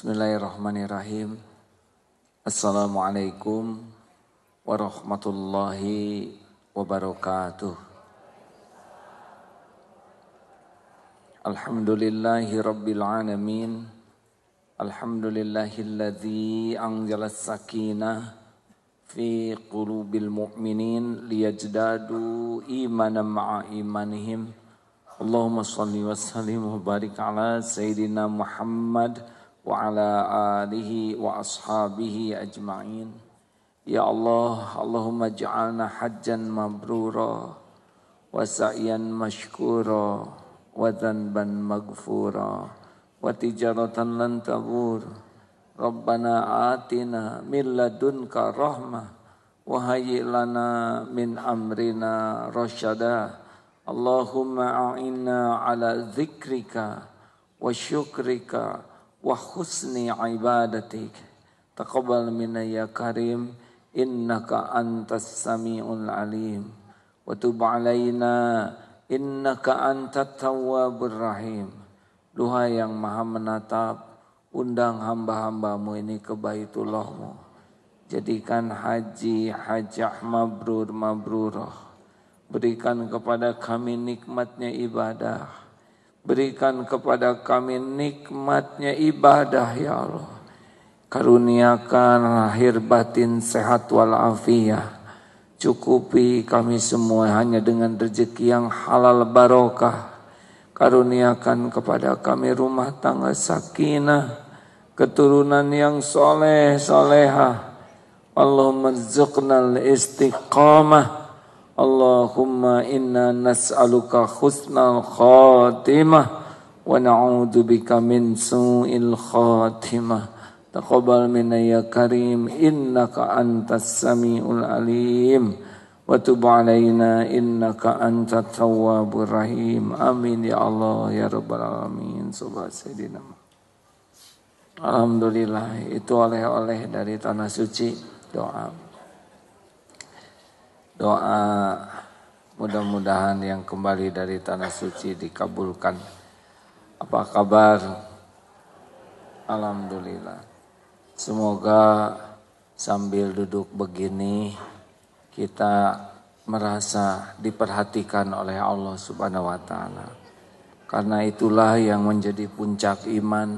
Bismillahirrahmanirrahim. Assalamualaikum warahmatullahi wabarakatuh. Alhamdulillahi rabbil alamin. Alhamdulillahilladzi anzala sakinah fi qulubil mu'minin liyajdadu imanan ma'a imanihim. Allahumma salli wa sallim wa barik ala sayyidina Muhammad وعلى آله وأصحابه أجمعين يا الله اللهم اجعلنا حجا مبرورا وسعيا مشكورا وذنبا مغفورا وتجارة لن تبور ربنا آتنا من لدنك رحمة وهيئ لنا من أمرنا رشدا اللهم أعنا على ذكرك وشكرك wa husni ibadatik taqabbal minna ya karim innaka antas samiul alim wa tub alaina innaka antat tawwabur rahim duha yang maha menatap undang hamba-hambamu ini ke baitullahmu jadikan haji hajah mabrur mabruroh berikan kepada kami nikmatnya ibadah Berikan kepada kami nikmatnya ibadah ya Allah. Karuniakan lahir batin sehat walafiat. Cukupi kami semua hanya dengan rezeki yang halal barokah. Karuniakan kepada kami rumah tangga sakinah. Keturunan yang soleh, soleha. Allah merzuknal istiqamah Allahumma inna nas'aluka husnal khatimah wa na'udzu bika min su'il khatimah. Taqabbal minna ya karim innaka antas samiul alim wa tub alaina innaka antat tawwabur rahim. Amin ya Allah ya rabbal alamin. Subhan sayyidina Alhamdulillah itu oleh-oleh dari tanah suci doa doa mudah-mudahan yang kembali dari tanah suci dikabulkan. Apa kabar? Alhamdulillah. Semoga sambil duduk begini kita merasa diperhatikan oleh Allah Subhanahu wa taala. Karena itulah yang menjadi puncak iman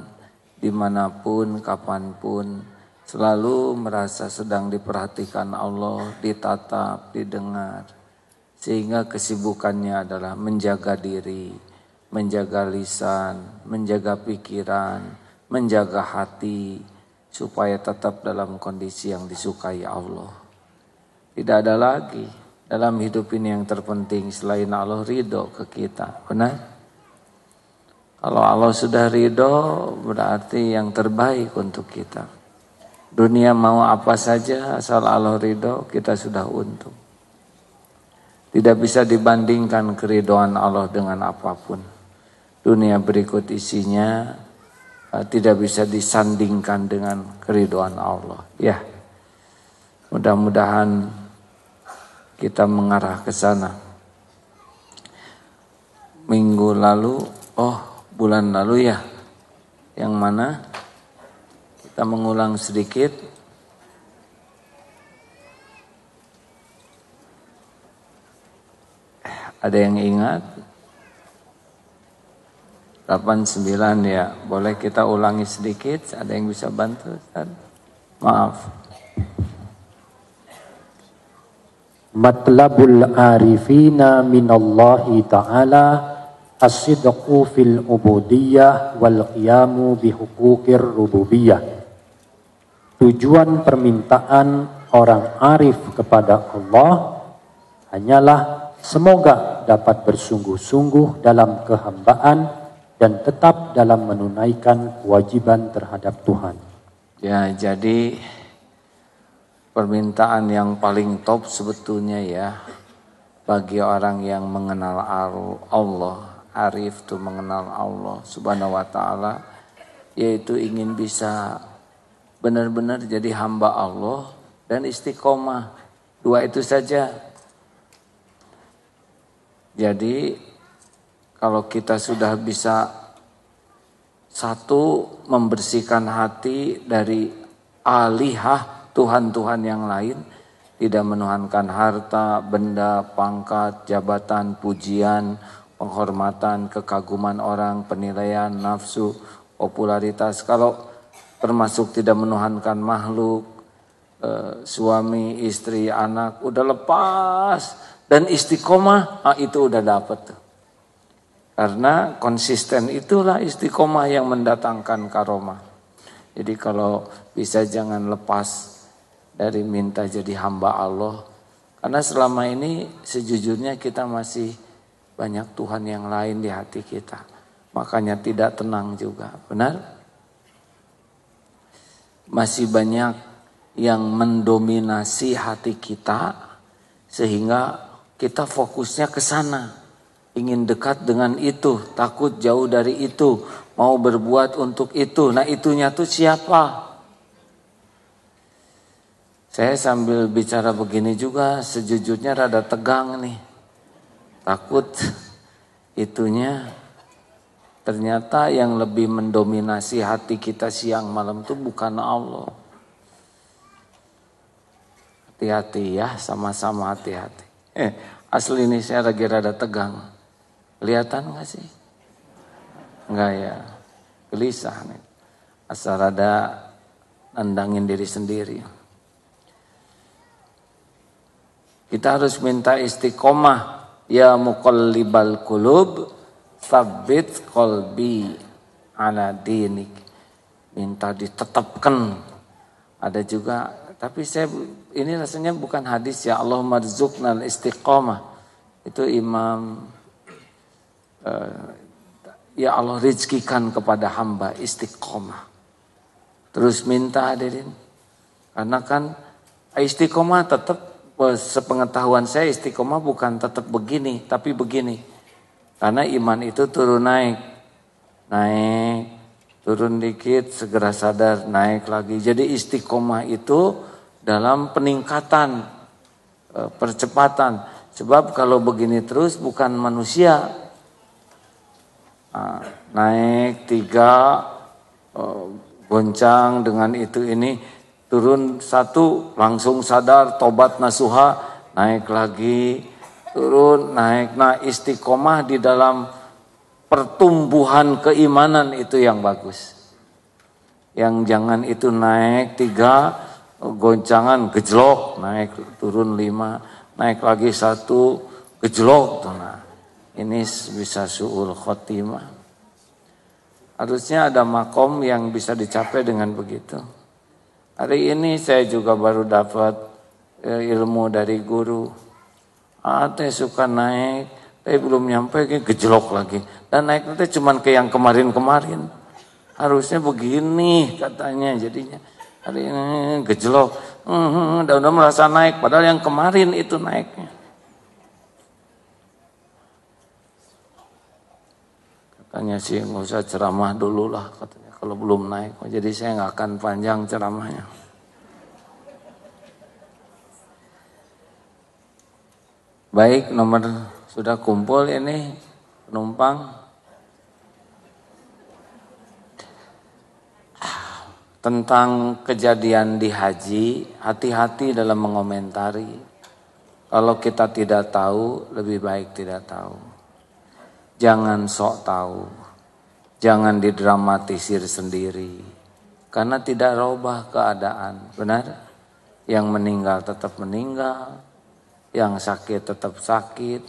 dimanapun, kapanpun, Selalu merasa sedang diperhatikan Allah, ditatap, didengar. Sehingga kesibukannya adalah menjaga diri, menjaga lisan, menjaga pikiran, menjaga hati, supaya tetap dalam kondisi yang disukai Allah. Tidak ada lagi dalam hidup ini yang terpenting selain Allah ridho ke kita. Benar? Kalau Allah sudah ridho berarti yang terbaik untuk kita. Dunia mau apa saja asal Allah ridho kita sudah untung. Tidak bisa dibandingkan keridoan Allah dengan apapun. Dunia berikut isinya eh, tidak bisa disandingkan dengan keridoan Allah. Ya, mudah-mudahan kita mengarah ke sana. Minggu lalu, oh bulan lalu ya, yang mana? Kita mengulang sedikit. Ada yang ingat? 89 ya. Boleh kita ulangi sedikit? Ada yang bisa bantu? Ustaz? Maaf. Matlabul arifina minallahi ta'ala as-sidqu fil ubudiyah wal qiyamu bihuquqir rububiyah tujuan permintaan orang arif kepada Allah hanyalah semoga dapat bersungguh-sungguh dalam kehambaan dan tetap dalam menunaikan kewajiban terhadap Tuhan. Ya, jadi permintaan yang paling top sebetulnya ya bagi orang yang mengenal Allah, arif tuh mengenal Allah Subhanahu wa taala yaitu ingin bisa benar-benar jadi hamba Allah dan istiqomah. Dua itu saja. Jadi kalau kita sudah bisa satu membersihkan hati dari alihah Tuhan-Tuhan yang lain, tidak menuhankan harta, benda, pangkat, jabatan, pujian, penghormatan, kekaguman orang, penilaian, nafsu, popularitas. Kalau termasuk tidak menuhankan makhluk, eh, suami, istri, anak, udah lepas dan istiqomah, ah, itu udah dapet tuh. Karena konsisten itulah istiqomah yang mendatangkan karomah. Jadi kalau bisa jangan lepas dari minta jadi hamba Allah. Karena selama ini sejujurnya kita masih banyak Tuhan yang lain di hati kita. Makanya tidak tenang juga, benar? masih banyak yang mendominasi hati kita sehingga kita fokusnya ke sana ingin dekat dengan itu takut jauh dari itu mau berbuat untuk itu nah itunya tuh siapa saya sambil bicara begini juga sejujurnya rada tegang nih takut itunya Ternyata yang lebih mendominasi hati kita siang malam itu bukan Allah. Hati-hati ya, sama-sama hati-hati. Eh, asli ini saya lagi rada tegang. Kelihatan gak sih? Enggak ya, gelisah nih. Asal rada nandangin diri sendiri. Kita harus minta istiqomah. Ya mukallibal kulub sabit kolbi ala dinik minta ditetapkan ada juga tapi saya ini rasanya bukan hadis ya Allah marzukna istiqomah itu imam uh, ya Allah rizkikan kepada hamba istiqomah terus minta hadirin karena kan istiqomah tetap eh, sepengetahuan saya istiqomah bukan tetap begini tapi begini karena iman itu turun naik. Naik, turun dikit, segera sadar, naik lagi. Jadi istiqomah itu dalam peningkatan, e, percepatan. Sebab kalau begini terus bukan manusia. Naik tiga, e, goncang dengan itu ini, turun satu, langsung sadar, tobat nasuha, naik lagi, turun naik nah istiqomah di dalam pertumbuhan keimanan itu yang bagus yang jangan itu naik tiga goncangan gejlok naik turun lima naik lagi satu gejlok tuh nah ini bisa suul khotimah harusnya ada makom yang bisa dicapai dengan begitu hari ini saya juga baru dapat eh, ilmu dari guru ah suka naik tapi belum nyampe kayak gejlok lagi dan naik teh cuma ke yang kemarin-kemarin harusnya begini katanya jadinya hari ini gejlok hmm, dan udah merasa naik padahal yang kemarin itu naiknya katanya sih nggak usah ceramah dulu lah katanya kalau belum naik jadi saya nggak akan panjang ceramahnya Baik, nomor sudah kumpul ini penumpang. Tentang kejadian di haji, hati-hati dalam mengomentari. Kalau kita tidak tahu, lebih baik tidak tahu. Jangan sok tahu. Jangan didramatisir sendiri. Karena tidak robah keadaan, benar? Yang meninggal tetap meninggal, yang sakit tetap sakit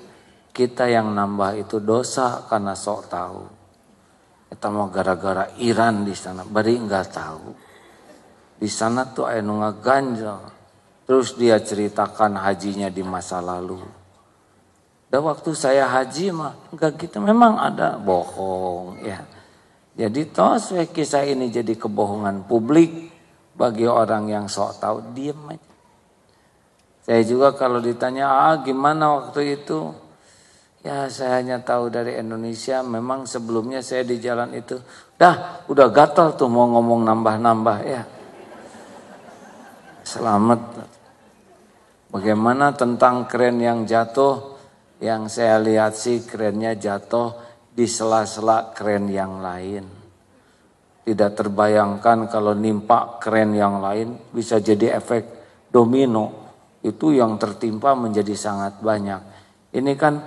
kita yang nambah itu dosa karena sok tahu kita mau gara-gara Iran di sana beri enggak tahu di sana tuh ayah nunga ganjel terus dia ceritakan hajinya di masa lalu dan waktu saya haji mah enggak gitu memang ada bohong ya jadi tos kisah ini jadi kebohongan publik bagi orang yang sok tahu diam aja saya juga kalau ditanya, ah gimana waktu itu? Ya saya hanya tahu dari Indonesia, memang sebelumnya saya di jalan itu. Dah, udah gatal tuh mau ngomong nambah-nambah ya. Selamat. Bagaimana tentang keren yang jatuh? Yang saya lihat sih kerennya jatuh di sela-sela keren yang lain. Tidak terbayangkan kalau nimpak keren yang lain bisa jadi efek domino itu yang tertimpa menjadi sangat banyak. Ini kan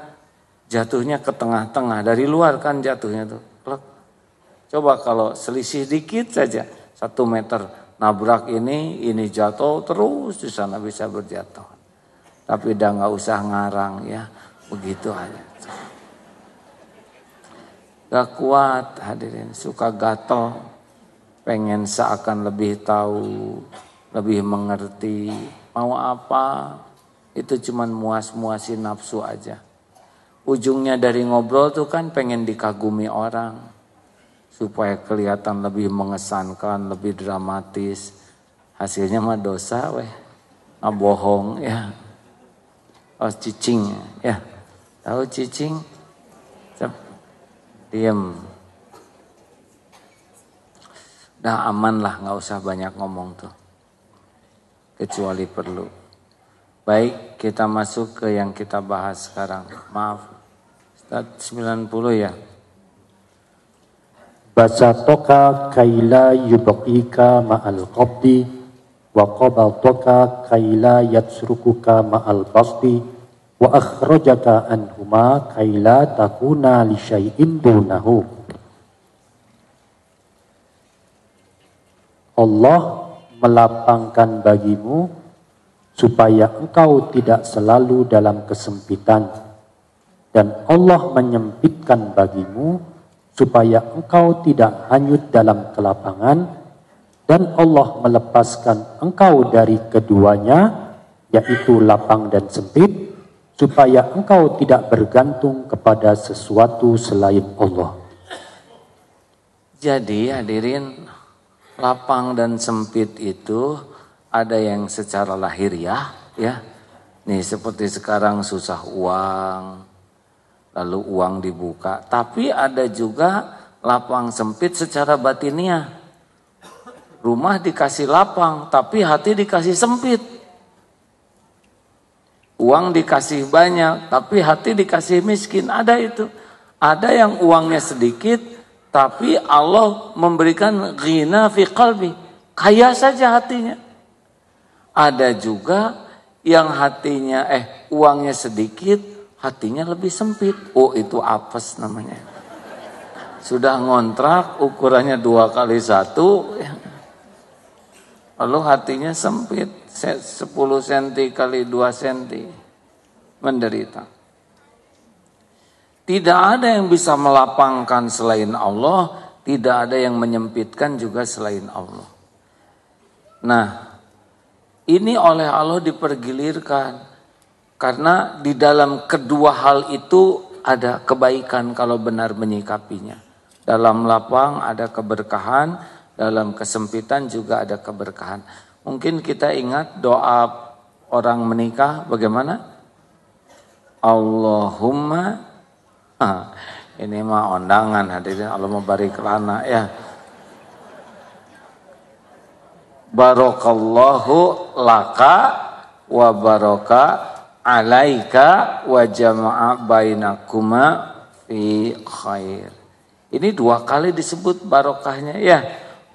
jatuhnya ke tengah-tengah dari luar kan jatuhnya tuh. Coba kalau selisih dikit saja satu meter nabrak ini, ini jatuh terus di sana bisa berjatuh. Tapi udah nggak usah ngarang ya, begitu aja. Gak kuat hadirin, suka gatel, pengen seakan lebih tahu, lebih mengerti, mau apa itu cuman muas muasi nafsu aja. Ujungnya dari ngobrol tuh kan pengen dikagumi orang supaya kelihatan lebih mengesankan, lebih dramatis. Hasilnya mah dosa weh. Nah, bohong ya. Oh cicing ya. Tahu cicing? Cep. Diem. Udah aman lah, nggak usah banyak ngomong tuh kecuali perlu. Baik, kita masuk ke yang kita bahas sekarang. Maaf, Ustaz 90 ya. baca toka kaila yudokika ma'al qabdi wa toka kaila yatsrukuka ma'al basti wa akhrajaka anhuma kaila takuna li syai'in dunahu. Allah melapangkan bagimu supaya engkau tidak selalu dalam kesempitan dan Allah menyempitkan bagimu supaya engkau tidak hanyut dalam kelapangan dan Allah melepaskan engkau dari keduanya yaitu lapang dan sempit supaya engkau tidak bergantung kepada sesuatu selain Allah. Jadi hadirin lapang dan sempit itu ada yang secara lahir ya. ya. Nih seperti sekarang susah uang, lalu uang dibuka. Tapi ada juga lapang sempit secara batinnya. Rumah dikasih lapang, tapi hati dikasih sempit. Uang dikasih banyak, tapi hati dikasih miskin. Ada itu. Ada yang uangnya sedikit, tapi Allah memberikan ghina fi qalbi. Kaya saja hatinya. Ada juga yang hatinya eh uangnya sedikit, hatinya lebih sempit. Oh, itu apes namanya. Sudah ngontrak ukurannya dua kali satu, lalu hatinya sempit 10 cm kali 2 cm menderita tidak ada yang bisa melapangkan selain Allah, tidak ada yang menyempitkan juga selain Allah. Nah, ini oleh Allah dipergilirkan karena di dalam kedua hal itu ada kebaikan kalau benar menyikapinya. Dalam lapang ada keberkahan, dalam kesempitan juga ada keberkahan. Mungkin kita ingat doa orang menikah bagaimana? Allahumma ini mah undangan hadirin Allah membarik lana ya barokallahu laka wa baraka alaika wa jama'a bainakuma fi khair ini dua kali disebut barokahnya ya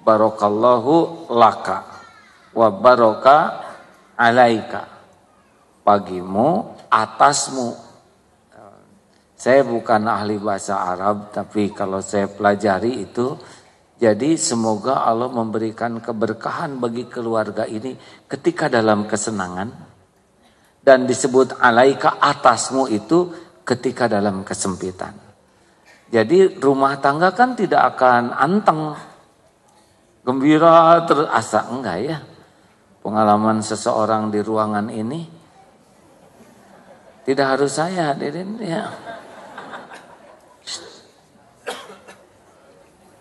barokallahu laka wa baraka alaika pagimu atasmu saya bukan ahli bahasa Arab, tapi kalau saya pelajari itu, jadi semoga Allah memberikan keberkahan bagi keluarga ini ketika dalam kesenangan dan disebut alaika atasmu itu ketika dalam kesempitan. Jadi rumah tangga kan tidak akan anteng, gembira terasa enggak ya? Pengalaman seseorang di ruangan ini tidak harus saya, hadirin ya.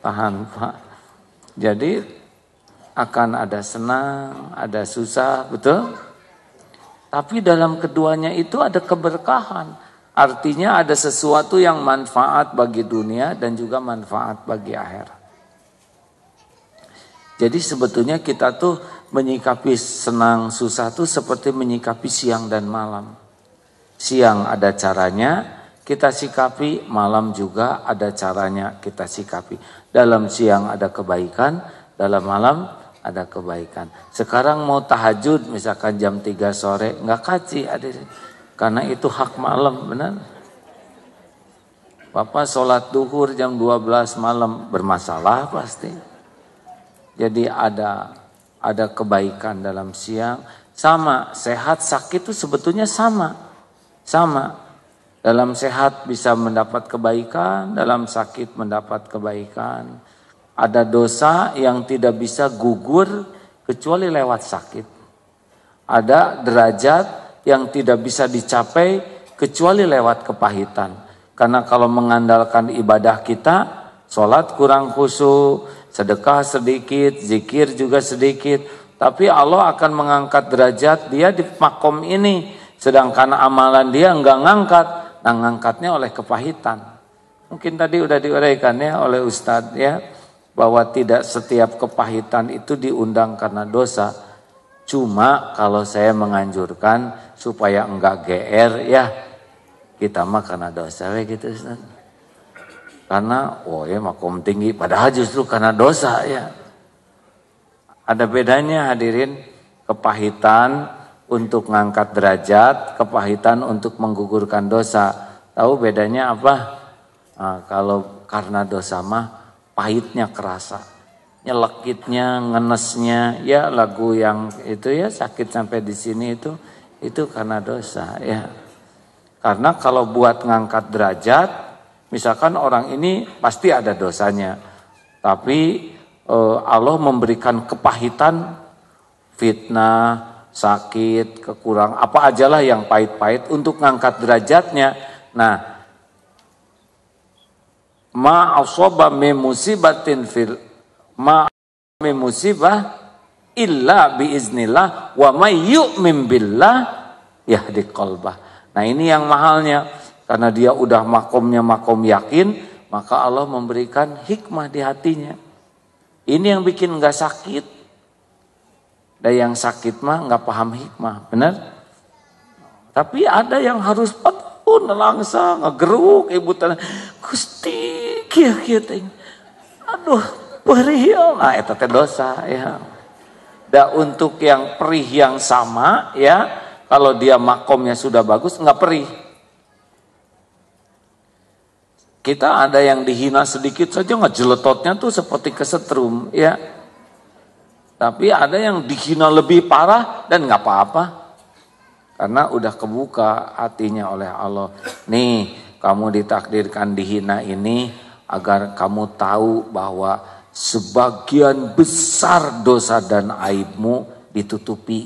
Paham Pak? Jadi akan ada senang, ada susah, betul? Tapi dalam keduanya itu ada keberkahan. Artinya ada sesuatu yang manfaat bagi dunia dan juga manfaat bagi akhir. Jadi sebetulnya kita tuh menyikapi senang susah tuh seperti menyikapi siang dan malam. Siang ada caranya, kita sikapi, malam juga ada caranya kita sikapi. Dalam siang ada kebaikan, dalam malam ada kebaikan. Sekarang mau tahajud misalkan jam 3 sore, nggak kaci adik. Karena itu hak malam, benar? Bapak sholat duhur jam 12 malam, bermasalah pasti. Jadi ada ada kebaikan dalam siang. Sama, sehat sakit itu sebetulnya sama. Sama, dalam sehat bisa mendapat kebaikan, dalam sakit mendapat kebaikan. Ada dosa yang tidak bisa gugur kecuali lewat sakit. Ada derajat yang tidak bisa dicapai kecuali lewat kepahitan. Karena kalau mengandalkan ibadah kita, sholat kurang khusyuk, sedekah sedikit, zikir juga sedikit. Tapi Allah akan mengangkat derajat dia di makom ini. Sedangkan amalan dia enggak ngangkat Nangangkatnya ngangkatnya oleh kepahitan. Mungkin tadi udah diuraikan ya oleh Ustadz ya. Bahwa tidak setiap kepahitan itu diundang karena dosa. Cuma kalau saya menganjurkan supaya enggak GR ya. Kita mah karena dosa ya gitu Ustadz karena oh ya makom tinggi padahal justru karena dosa ya ada bedanya hadirin kepahitan untuk mengangkat derajat, kepahitan untuk menggugurkan dosa. Tahu bedanya apa? Nah, kalau karena dosa mah pahitnya kerasa, nyelekitnya, ngenesnya, ya lagu yang itu ya sakit sampai di sini itu itu karena dosa ya. Karena kalau buat ngangkat derajat, misalkan orang ini pasti ada dosanya. Tapi eh, Allah memberikan kepahitan fitnah, sakit, kekurang, apa ajalah yang pahit-pahit untuk ngangkat derajatnya. Nah, ma asoba me musibatin fil ma me musibah illa biiznillah wa may yu'min billah yahdi qalbah. Nah, ini yang mahalnya karena dia udah makomnya makom yakin, maka Allah memberikan hikmah di hatinya. Ini yang bikin nggak sakit, ada yang sakit mah nggak paham hikmah, benar? Tapi ada yang harus patuh, nelangsa, ngegeruk, ibu tanah. Gusti, kia kia ting. Aduh, perih Nah, itu teh dosa ya. Dan untuk yang perih yang sama ya, kalau dia makomnya sudah bagus nggak perih. Kita ada yang dihina sedikit saja nggak ngejeletotnya tuh seperti kesetrum ya tapi ada yang dihina lebih parah dan nggak apa-apa. Karena udah kebuka hatinya oleh Allah. Nih, kamu ditakdirkan dihina ini agar kamu tahu bahwa sebagian besar dosa dan aibmu ditutupi.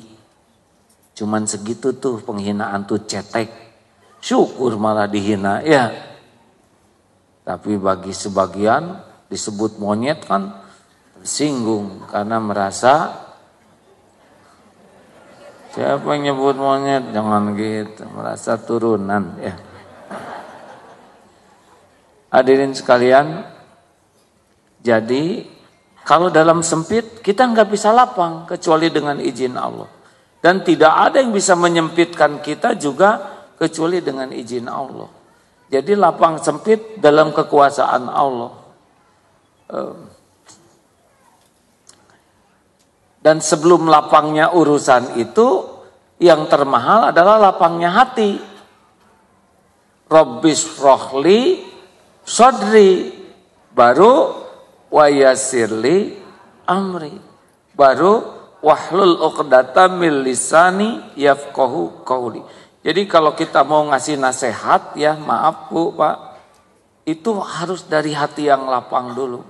Cuman segitu tuh penghinaan tuh cetek. Syukur malah dihina ya. Tapi bagi sebagian disebut monyet kan singgung karena merasa siapa yang nyebut monyet jangan gitu merasa turunan ya hadirin sekalian jadi kalau dalam sempit kita nggak bisa lapang kecuali dengan izin Allah dan tidak ada yang bisa menyempitkan kita juga kecuali dengan izin Allah jadi lapang sempit dalam kekuasaan Allah. Um, Dan sebelum lapangnya urusan itu, yang termahal adalah lapangnya hati. Robis rohli sodri. Baru wayasirli amri. Baru wahlul uqdata mil lisani yafqahu Jadi kalau kita mau ngasih nasihat ya maaf Bu Pak itu harus dari hati yang lapang dulu.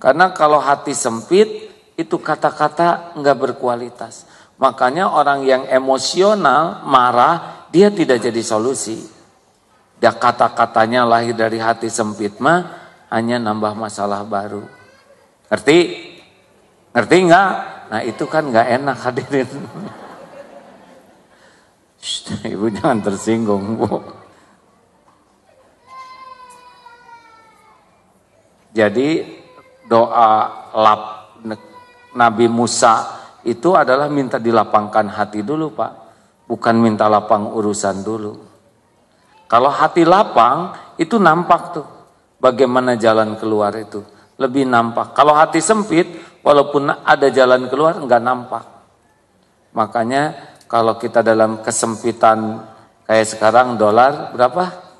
Karena kalau hati sempit itu kata-kata nggak berkualitas. Makanya orang yang emosional, marah, dia tidak jadi solusi. Dia kata-katanya lahir dari hati sempit mah hanya nambah masalah baru. Ngerti? Ngerti nggak? Nah itu kan nggak enak hadirin. Shh, ibu jangan tersinggung bu. Jadi doa lap Nabi Musa itu adalah minta dilapangkan hati dulu Pak. Bukan minta lapang urusan dulu. Kalau hati lapang itu nampak tuh. Bagaimana jalan keluar itu. Lebih nampak. Kalau hati sempit walaupun ada jalan keluar nggak nampak. Makanya kalau kita dalam kesempitan kayak sekarang dolar berapa?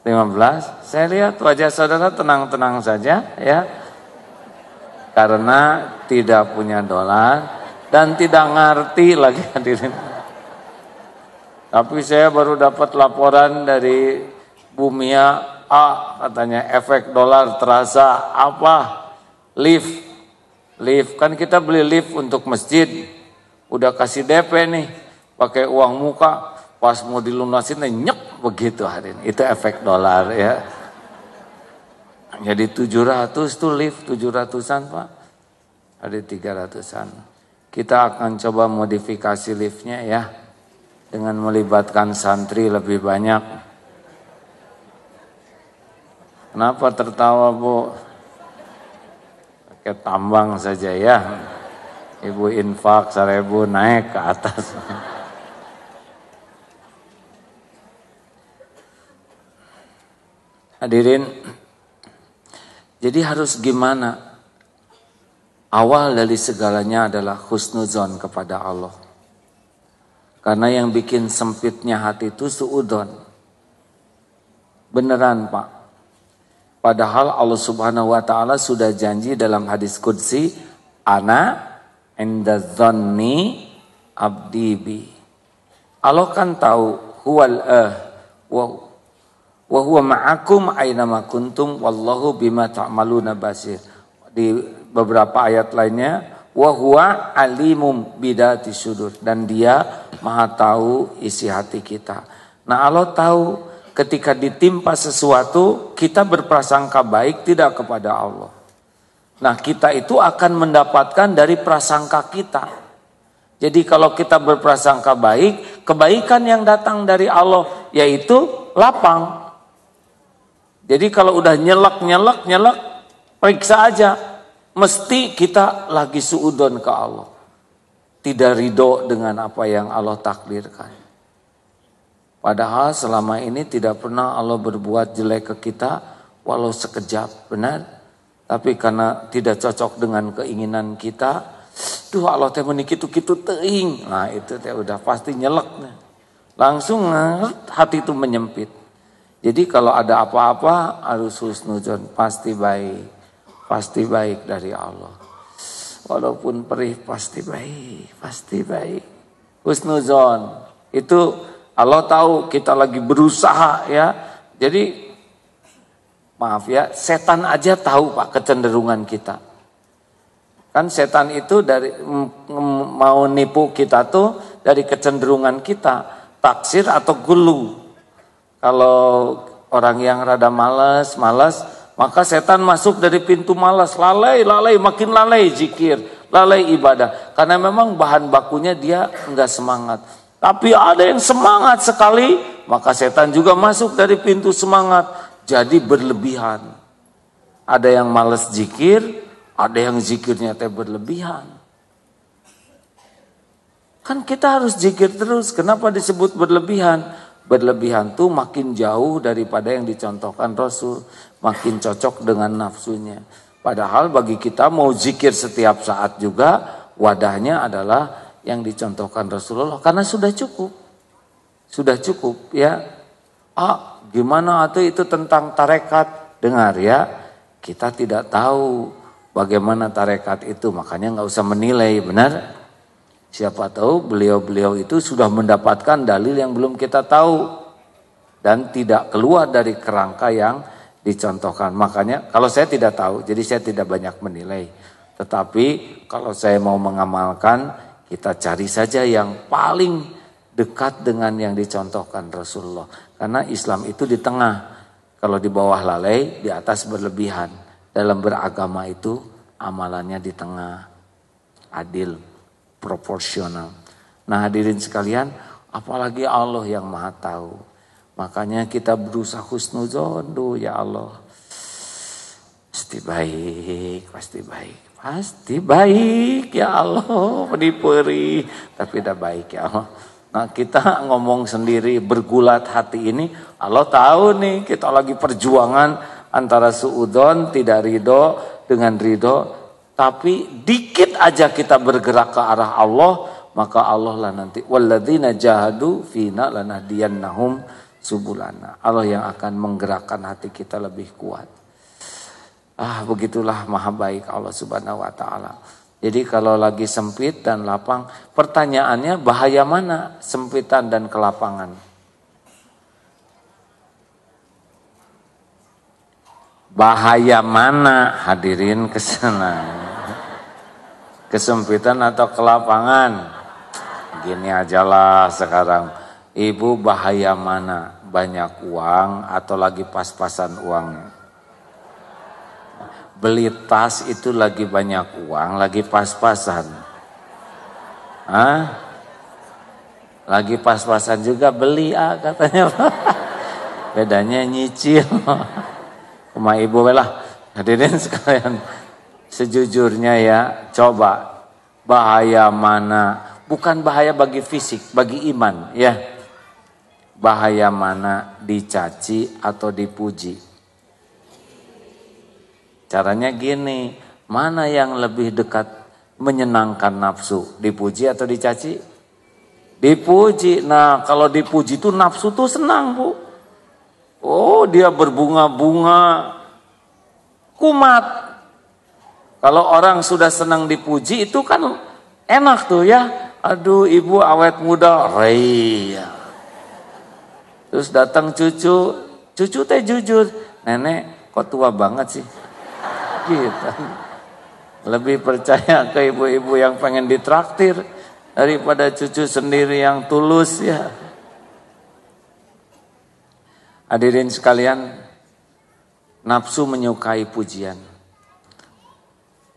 15. Saya lihat wajah saudara tenang-tenang saja ya karena tidak punya dolar dan tidak ngerti lagi hadirin. Tapi saya baru dapat laporan dari Bumia A ah, katanya efek dolar terasa apa? Lift. Lift kan kita beli lift untuk masjid. Udah kasih DP nih pakai uang muka pas mau dilunasin nyek begitu hari ini. Itu efek dolar ya. Jadi 700 itu lift 700-an Pak. Ada 300-an. Kita akan coba modifikasi liftnya ya. Dengan melibatkan santri lebih banyak. Kenapa tertawa Bu? Pakai tambang saja ya. Ibu infak seribu naik ke atas. Hadirin, jadi harus gimana? Awal dari segalanya adalah husnuzon kepada Allah. Karena yang bikin sempitnya hati itu suudon. Beneran Pak. Padahal Allah subhanahu wa ta'ala sudah janji dalam hadis kudsi. Ana indadzanni abdibi. Allah kan tahu huwal eh. Wow wa huwa ma'akum aina ma kuntum wallahu bima ta'maluna basir. Di beberapa ayat lainnya wa huwa alimum bidati sudur dan dia maha tahu isi hati kita. Nah, Allah tahu ketika ditimpa sesuatu kita berprasangka baik tidak kepada Allah. Nah, kita itu akan mendapatkan dari prasangka kita. Jadi kalau kita berprasangka baik, kebaikan yang datang dari Allah yaitu lapang. Jadi kalau udah nyelak, nyelak, nyelak, periksa aja. Mesti kita lagi suudon ke Allah. Tidak ridho dengan apa yang Allah takdirkan. Padahal selama ini tidak pernah Allah berbuat jelek ke kita, walau sekejap, benar? Tapi karena tidak cocok dengan keinginan kita, duh Allah teh menik itu kitu teing. Nah itu teh udah pasti nyelek. Langsung eh, hati itu menyempit. Jadi kalau ada apa-apa harus husnuzon, pasti baik. Pasti baik dari Allah. Walaupun perih pasti baik, pasti baik. Husnuzon itu Allah tahu kita lagi berusaha ya. Jadi maaf ya, setan aja tahu Pak kecenderungan kita. Kan setan itu dari mau nipu kita tuh dari kecenderungan kita, taksir atau gulu. Kalau orang yang rada malas, malas, maka setan masuk dari pintu malas, lalai, lalai, makin lalai zikir, lalai ibadah. Karena memang bahan bakunya dia enggak semangat. Tapi ada yang semangat sekali, maka setan juga masuk dari pintu semangat. Jadi berlebihan. Ada yang malas zikir, ada yang zikirnya teh berlebihan. Kan kita harus zikir terus. Kenapa disebut berlebihan? berlebihan tuh makin jauh daripada yang dicontohkan Rasul, makin cocok dengan nafsunya. Padahal bagi kita mau zikir setiap saat juga wadahnya adalah yang dicontohkan Rasulullah karena sudah cukup. Sudah cukup ya. Ah, gimana atau itu tentang tarekat? Dengar ya, kita tidak tahu bagaimana tarekat itu, makanya nggak usah menilai, benar? Siapa tahu beliau-beliau itu sudah mendapatkan dalil yang belum kita tahu dan tidak keluar dari kerangka yang dicontohkan. Makanya kalau saya tidak tahu, jadi saya tidak banyak menilai. Tetapi kalau saya mau mengamalkan, kita cari saja yang paling dekat dengan yang dicontohkan Rasulullah. Karena Islam itu di tengah. Kalau di bawah lalai, di atas berlebihan. Dalam beragama itu amalannya di tengah. Adil proporsional. Nah hadirin sekalian, apalagi Allah yang maha tahu. Makanya kita berusaha khusnuzon, ya Allah. Pasti baik, pasti baik. Pasti baik ya Allah, peri Tapi tidak baik ya Allah. Nah kita ngomong sendiri bergulat hati ini, Allah tahu nih kita lagi perjuangan antara suudon tidak ridho dengan ridho tapi dikit aja kita bergerak ke arah Allah maka Allah lah nanti walladzina jahadu fina lanahdiyannahum subulana Allah yang akan menggerakkan hati kita lebih kuat ah begitulah maha baik Allah subhanahu wa taala jadi kalau lagi sempit dan lapang, pertanyaannya bahaya mana sempitan dan kelapangan? Bahaya mana hadirin kesenangan kesempitan atau kelapangan. Gini ajalah sekarang, ibu bahaya mana? Banyak uang atau lagi pas-pasan uang? Beli tas itu lagi banyak uang, lagi pas-pasan. Hah? Lagi pas-pasan juga beli ah katanya. Bedanya nyicil. Kemah ibu lah hadirin sekalian. Sejujurnya ya, coba bahaya mana? Bukan bahaya bagi fisik, bagi iman, ya. Bahaya mana dicaci atau dipuji? Caranya gini, mana yang lebih dekat menyenangkan nafsu? Dipuji atau dicaci? Dipuji. Nah, kalau dipuji tuh nafsu tuh senang, Bu. Oh, dia berbunga-bunga. Kumat, kalau orang sudah senang dipuji itu kan enak tuh ya. Aduh ibu awet muda, raya. Terus datang cucu, cucu teh jujur. Nenek kok tua banget sih. Gitu. Lebih percaya ke ibu-ibu yang pengen ditraktir daripada cucu sendiri yang tulus ya. Hadirin sekalian, nafsu menyukai pujian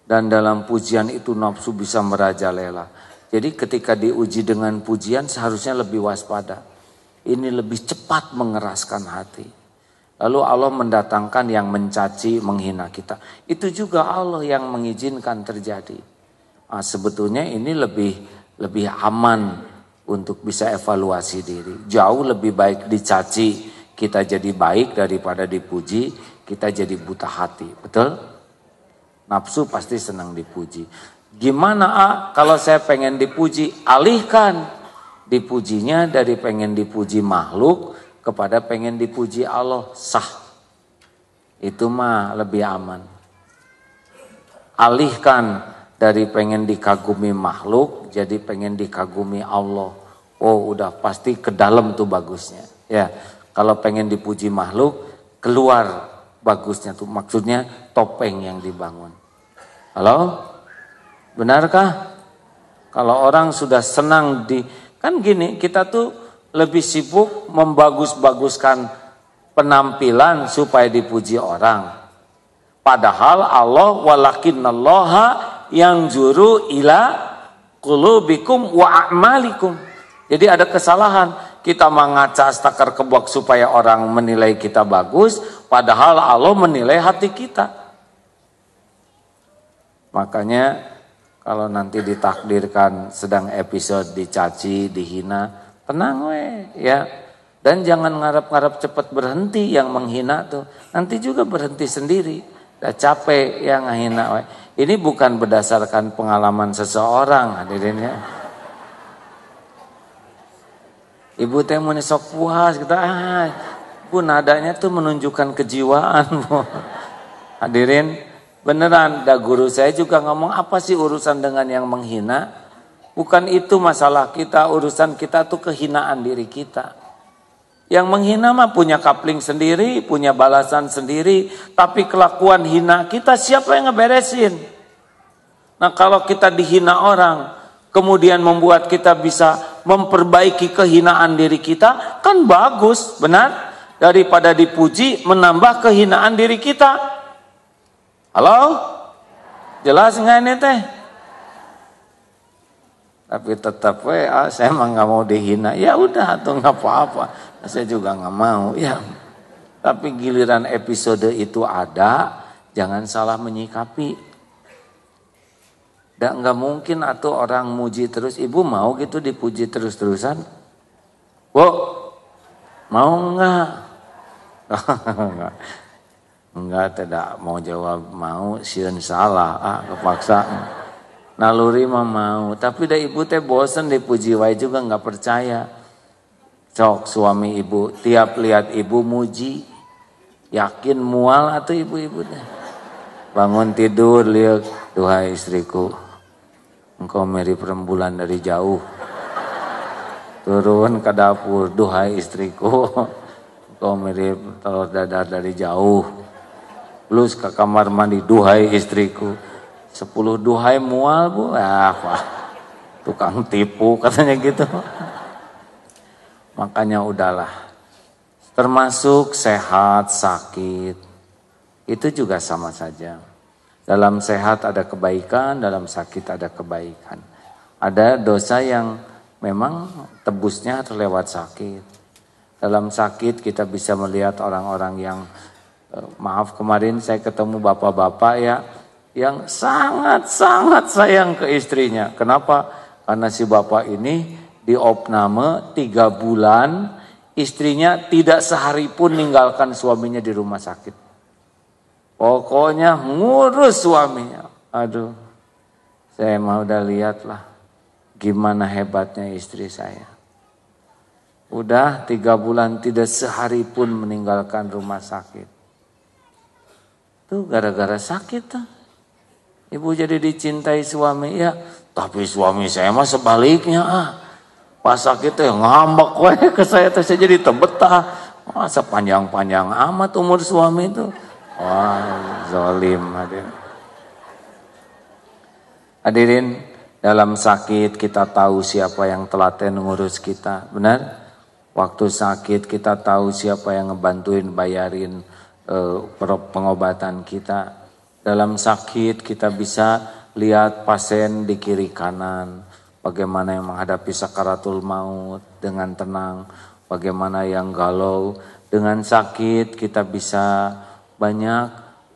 dan dalam pujian itu nafsu bisa merajalela. Jadi ketika diuji dengan pujian seharusnya lebih waspada. Ini lebih cepat mengeraskan hati. Lalu Allah mendatangkan yang mencaci, menghina kita. Itu juga Allah yang mengizinkan terjadi. Nah, sebetulnya ini lebih lebih aman untuk bisa evaluasi diri. Jauh lebih baik dicaci kita jadi baik daripada dipuji kita jadi buta hati. Betul? Nafsu pasti senang dipuji. Gimana A kalau saya pengen dipuji? Alihkan dipujinya dari pengen dipuji makhluk kepada pengen dipuji Allah sah. Itu mah lebih aman. Alihkan dari pengen dikagumi makhluk jadi pengen dikagumi Allah. Oh udah pasti ke dalam tuh bagusnya. Ya kalau pengen dipuji makhluk keluar bagusnya tuh maksudnya topeng yang dibangun. Halo? Benarkah? Kalau orang sudah senang di kan gini, kita tuh lebih sibuk membagus-baguskan penampilan supaya dipuji orang. Padahal Allah walakinallaha yang juru ila kulubikum wa amalikum. Jadi ada kesalahan kita mengaca staker kebak supaya orang menilai kita bagus, padahal Allah menilai hati kita. Makanya kalau nanti ditakdirkan sedang episode dicaci, dihina, tenang we ya. Dan jangan ngarep-ngarep cepat berhenti yang menghina tuh. Nanti juga berhenti sendiri. Udah capek yang menghina we. Ini bukan berdasarkan pengalaman seseorang hadirin ya. Ibu teh mau sok puas kita ah bu nadanya tuh menunjukkan kejiwaan bu. Hadirin beneran da guru saya juga ngomong apa sih urusan dengan yang menghina? Bukan itu masalah kita, urusan kita tuh kehinaan diri kita. Yang menghina mah punya kapling sendiri, punya balasan sendiri, tapi kelakuan hina kita siapa yang ngeberesin? Nah kalau kita dihina orang, kemudian membuat kita bisa memperbaiki kehinaan diri kita, kan bagus, benar? Daripada dipuji menambah kehinaan diri kita. Halo? Jelas nggak ini teh? Tapi tetap weh, saya emang nggak mau dihina. Ya udah, atau nggak apa-apa. Saya juga nggak mau. Ya, tapi giliran episode itu ada, jangan salah menyikapi Nggak, nggak mungkin atau orang muji terus. Ibu mau gitu dipuji terus-terusan? Wo, mau nggak? Enggak, tidak mau jawab mau, sih salah, ah kepaksa. Naluri mah mau, tapi dah ibu teh bosen dipuji wae juga nggak percaya. Cok suami ibu, tiap lihat ibu muji, yakin mual atau ibu-ibu teh. Bangun tidur lihat Duhai istriku Engkau mirip rembulan dari jauh Turun ke dapur Duhai istriku Engkau mirip telur dadar dari jauh Plus ke kamar mandi Duhai istriku Sepuluh duhai mual bu ah, wah, Tukang tipu katanya gitu Makanya udahlah termasuk sehat, sakit, itu juga sama saja. Dalam sehat ada kebaikan, dalam sakit ada kebaikan. Ada dosa yang memang tebusnya terlewat sakit. Dalam sakit kita bisa melihat orang-orang yang e, maaf kemarin saya ketemu bapak-bapak ya yang sangat-sangat sayang ke istrinya. Kenapa? Karena si bapak ini di opname tiga bulan, istrinya tidak sehari pun meninggalkan suaminya di rumah sakit. Pokoknya ngurus suaminya. Aduh, saya mau udah lah, gimana hebatnya istri saya. Udah tiga bulan tidak sehari pun meninggalkan rumah sakit. Tuh gara-gara sakit tuh. Ibu jadi dicintai suami ya. Tapi suami saya mah sebaliknya ah. Pas sakit tuh eh, ya ngambek weh ke saya tuh saya jadi tebetah. Masa panjang-panjang amat umur suami itu. Wah, zolim hadirin. Hadirin, dalam sakit kita tahu siapa yang telaten ngurus kita, benar? Waktu sakit kita tahu siapa yang ngebantuin bayarin eh, pengobatan kita. Dalam sakit kita bisa lihat pasien di kiri kanan, bagaimana yang menghadapi sakaratul maut dengan tenang, bagaimana yang galau. Dengan sakit kita bisa banyak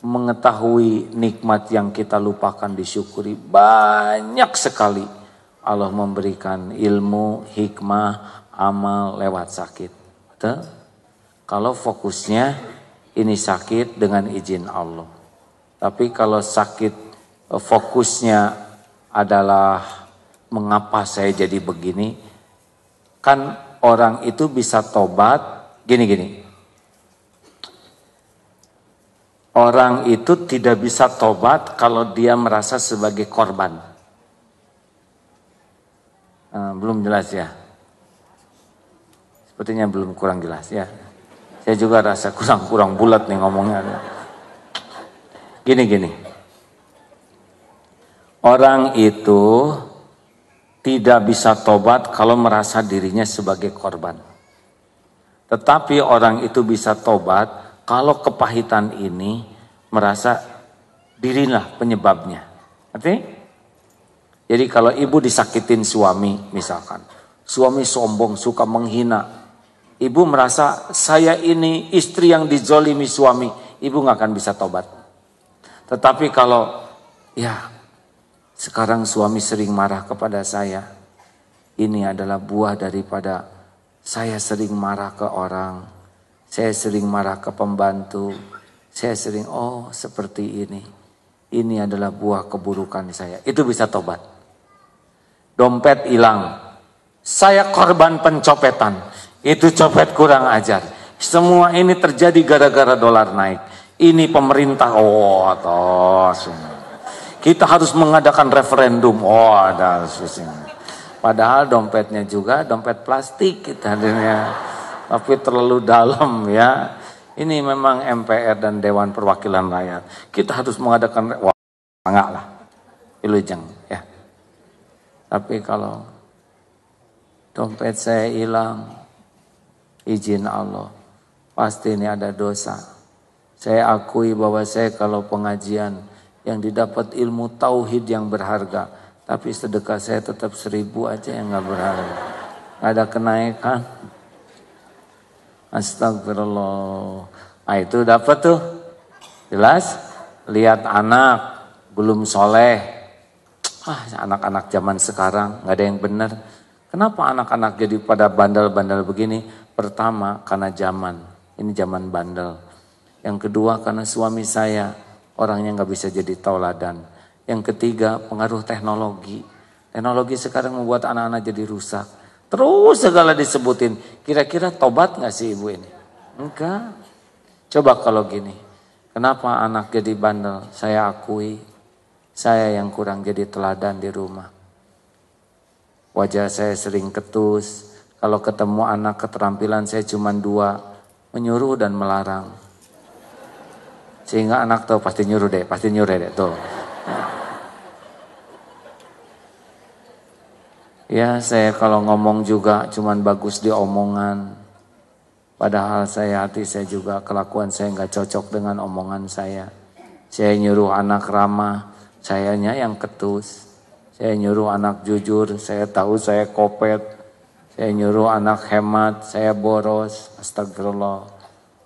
mengetahui nikmat yang kita lupakan disyukuri banyak sekali Allah memberikan ilmu, hikmah, amal lewat sakit. Betul? Kalau fokusnya ini sakit dengan izin Allah. Tapi kalau sakit eh, fokusnya adalah mengapa saya jadi begini? Kan orang itu bisa tobat gini-gini. Orang itu tidak bisa tobat kalau dia merasa sebagai korban. Eh, belum jelas ya. Sepertinya belum kurang jelas ya. Saya juga rasa kurang-kurang bulat nih ngomongnya. Gini-gini. Orang itu tidak bisa tobat kalau merasa dirinya sebagai korban. Tetapi orang itu bisa tobat kalau kepahitan ini merasa dirilah penyebabnya. ngerti? jadi kalau ibu disakitin suami misalkan, suami sombong suka menghina, ibu merasa saya ini istri yang dijolimi suami, ibu nggak akan bisa tobat. Tetapi kalau ya sekarang suami sering marah kepada saya, ini adalah buah daripada saya sering marah ke orang, saya sering marah ke pembantu. Saya sering, oh seperti ini. Ini adalah buah keburukan saya. Itu bisa tobat. Dompet hilang. Saya korban pencopetan. Itu copet kurang ajar. Semua ini terjadi gara-gara dolar naik. Ini pemerintah. Oh, tos. Kita harus mengadakan referendum. Oh, ada susunya. Padahal dompetnya juga dompet plastik kita. Gitu tapi terlalu dalam ya. Ini memang MPR dan Dewan Perwakilan Rakyat. Kita harus mengadakan wah enggak lah. Ilujeng ya. Tapi kalau dompet saya hilang izin Allah pasti ini ada dosa. Saya akui bahwa saya kalau pengajian yang didapat ilmu tauhid yang berharga, tapi sedekah saya tetap seribu aja yang nggak berharga, Gak ada kenaikan. Astagfirullah. Nah, itu dapat tuh. Jelas? Lihat anak belum soleh. Ah, anak-anak zaman sekarang nggak ada yang benar. Kenapa anak-anak jadi pada bandel-bandel begini? Pertama, karena zaman. Ini zaman bandel. Yang kedua, karena suami saya orangnya nggak bisa jadi tauladan. Yang ketiga, pengaruh teknologi. Teknologi sekarang membuat anak-anak jadi rusak. Terus segala disebutin. Kira-kira tobat nggak sih ibu ini? Enggak. Coba kalau gini. Kenapa anak jadi bandel? Saya akui. Saya yang kurang jadi teladan di rumah. Wajah saya sering ketus. Kalau ketemu anak keterampilan saya cuma dua. Menyuruh dan melarang. Sehingga anak tahu pasti nyuruh deh. Pasti nyuruh deh. Tuh. Ya saya kalau ngomong juga cuman bagus di omongan. Padahal saya hati saya juga kelakuan saya nggak cocok dengan omongan saya. Saya nyuruh anak ramah, sayanya yang ketus. Saya nyuruh anak jujur, saya tahu saya kopet. Saya nyuruh anak hemat, saya boros. Astagfirullah.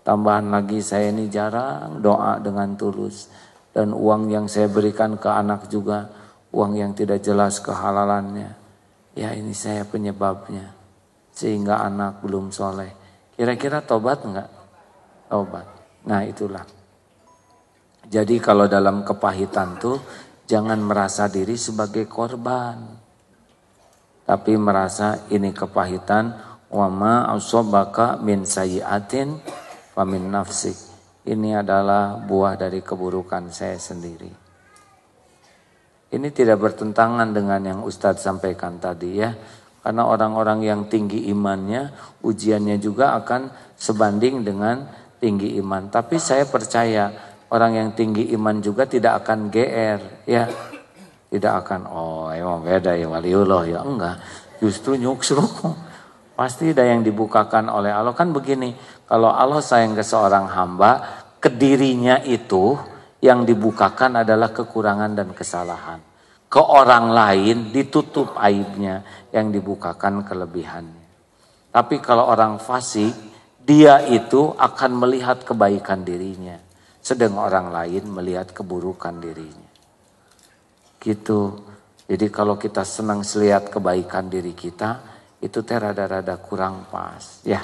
Tambahan lagi saya ini jarang doa dengan tulus. Dan uang yang saya berikan ke anak juga, uang yang tidak jelas kehalalannya ya ini saya penyebabnya sehingga anak belum soleh kira-kira tobat enggak tobat nah itulah jadi kalau dalam kepahitan tuh jangan merasa diri sebagai korban tapi merasa ini kepahitan wama asobaka min sayiatin famin nafsi. ini adalah buah dari keburukan saya sendiri ini tidak bertentangan dengan yang Ustadz sampaikan tadi ya. Karena orang-orang yang tinggi imannya, ujiannya juga akan sebanding dengan tinggi iman. Tapi saya percaya orang yang tinggi iman juga tidak akan GR ya. Tidak akan, oh emang beda ya waliullah ya. Enggak, justru nyuksruk. Pasti ada yang dibukakan oleh Allah. Kan begini, kalau Allah sayang ke seorang hamba, kedirinya itu yang dibukakan adalah kekurangan dan kesalahan. Ke orang lain ditutup aibnya, yang dibukakan kelebihannya. Tapi kalau orang fasik, dia itu akan melihat kebaikan dirinya, sedang orang lain melihat keburukan dirinya. Gitu. Jadi kalau kita senang selihat kebaikan diri kita, itu teh rada-rada kurang pas, ya.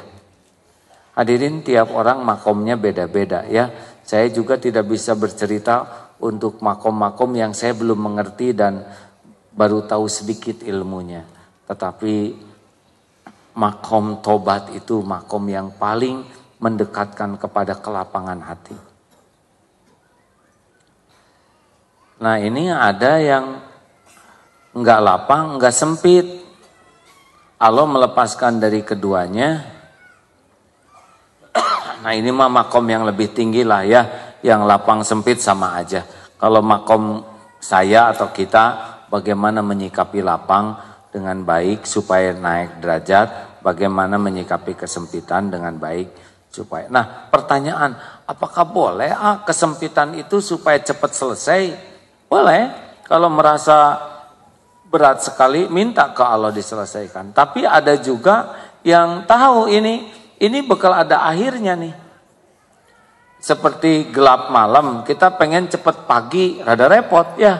Hadirin tiap orang makomnya beda-beda ya. Saya juga tidak bisa bercerita untuk makom-makom yang saya belum mengerti dan baru tahu sedikit ilmunya. Tetapi makom tobat itu makom yang paling mendekatkan kepada kelapangan hati. Nah ini ada yang nggak lapang, nggak sempit. Allah melepaskan dari keduanya, Nah ini mah makom yang lebih tinggi lah ya, yang lapang sempit sama aja. Kalau makom saya atau kita, bagaimana menyikapi lapang dengan baik supaya naik derajat, bagaimana menyikapi kesempitan dengan baik supaya. Nah pertanyaan, apakah boleh ah, kesempitan itu supaya cepat selesai? Boleh. Kalau merasa berat sekali, minta ke Allah diselesaikan. Tapi ada juga yang tahu ini ini bakal ada akhirnya nih. Seperti gelap malam, kita pengen cepat pagi, rada repot ya.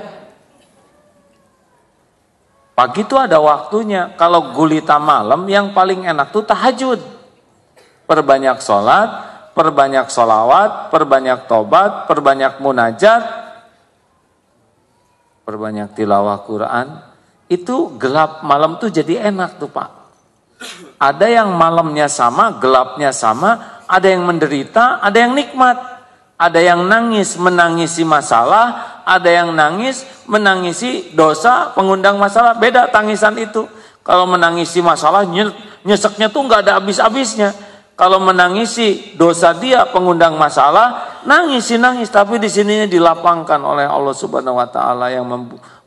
Pagi itu ada waktunya. Kalau gulita malam yang paling enak tuh tahajud. Perbanyak sholat, perbanyak sholawat, perbanyak tobat, perbanyak munajat, perbanyak tilawah Quran. Itu gelap malam tuh jadi enak tuh pak. Ada yang malamnya sama, gelapnya sama, ada yang menderita, ada yang nikmat. Ada yang nangis, menangisi masalah, ada yang nangis, menangisi dosa, pengundang masalah. Beda tangisan itu. Kalau menangisi masalah, nyeseknya tuh nggak ada habis-habisnya. Kalau menangisi dosa dia, pengundang masalah, nangisi nangis, tapi di sininya dilapangkan oleh Allah Subhanahu Wa Taala yang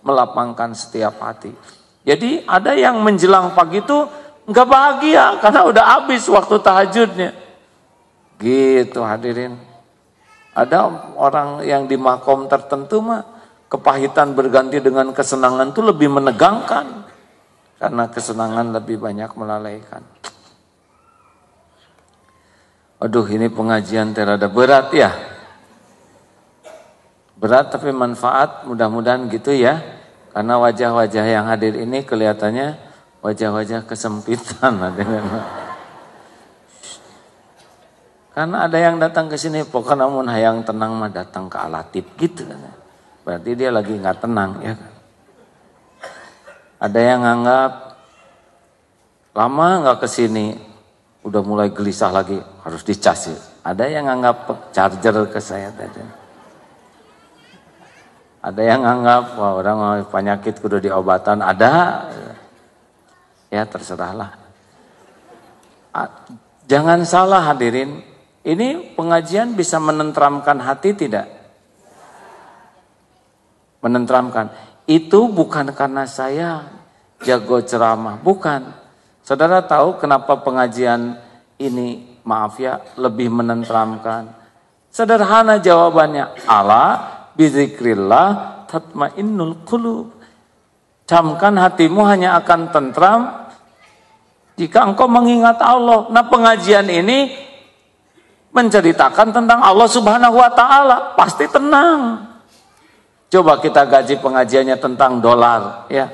melapangkan setiap hati. Jadi ada yang menjelang pagi itu Nggak bahagia karena udah habis waktu tahajudnya. Gitu hadirin. Ada orang yang di makom tertentu mah kepahitan berganti dengan kesenangan tuh lebih menegangkan. Karena kesenangan lebih banyak melalaikan. Aduh ini pengajian terada berat ya. Berat tapi manfaat mudah-mudahan gitu ya. Karena wajah-wajah yang hadir ini kelihatannya wajah-wajah kesempitan Karena ada yang datang ke sini pokoknya namun hayang tenang mah datang ke alatip gitu kan. Berarti dia lagi nggak tenang ya kan? Ada yang nganggap lama nggak ke sini udah mulai gelisah lagi harus dicas ya. Ada yang nganggap charger ke saya tadi. Ada yang nganggap wah orang penyakit kudu diobatan ada. Ya terserahlah. Ah, jangan salah hadirin, ini pengajian bisa menentramkan hati tidak? Menentramkan. Itu bukan karena saya jago ceramah, bukan. Saudara tahu kenapa pengajian ini, maaf ya, lebih menentramkan. Sederhana jawabannya, Allah bizikrillah tatmainnul qulub. Camkan hatimu hanya akan tentram jika engkau mengingat Allah. Nah pengajian ini menceritakan tentang Allah subhanahu wa ta'ala. Pasti tenang. Coba kita gaji pengajiannya tentang dolar. ya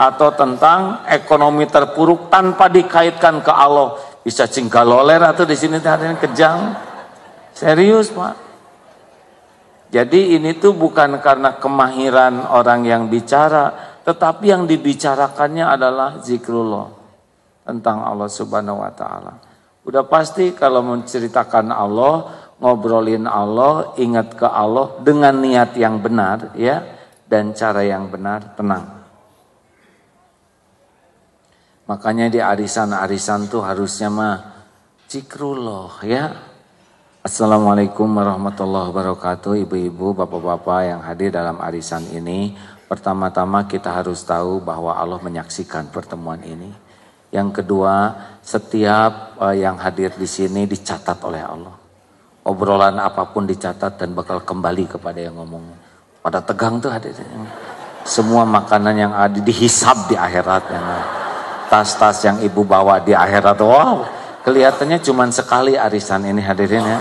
Atau tentang ekonomi terpuruk tanpa dikaitkan ke Allah. Bisa cingkaloler atau di sini hari kejang. Serius pak. Jadi ini tuh bukan karena kemahiran orang yang bicara, tetapi yang dibicarakannya adalah zikrullah tentang Allah Subhanahu wa taala. Udah pasti kalau menceritakan Allah, ngobrolin Allah, ingat ke Allah dengan niat yang benar ya dan cara yang benar, tenang. Makanya di arisan-arisan tuh harusnya mah cikrullah ya. Assalamualaikum warahmatullahi wabarakatuh ibu-ibu, bapak-bapak yang hadir dalam arisan ini. Pertama-tama kita harus tahu bahwa Allah menyaksikan pertemuan ini. Yang kedua, setiap eh, yang hadir di sini dicatat oleh Allah. Obrolan apapun dicatat dan bakal kembali kepada yang ngomong. Pada tegang tuh hadirnya. Semua makanan yang ada dihisap di akhirat. Ya kan? Tas-tas yang ibu bawa di akhirat. Wow, kelihatannya cuma sekali arisan ini hadirin ya.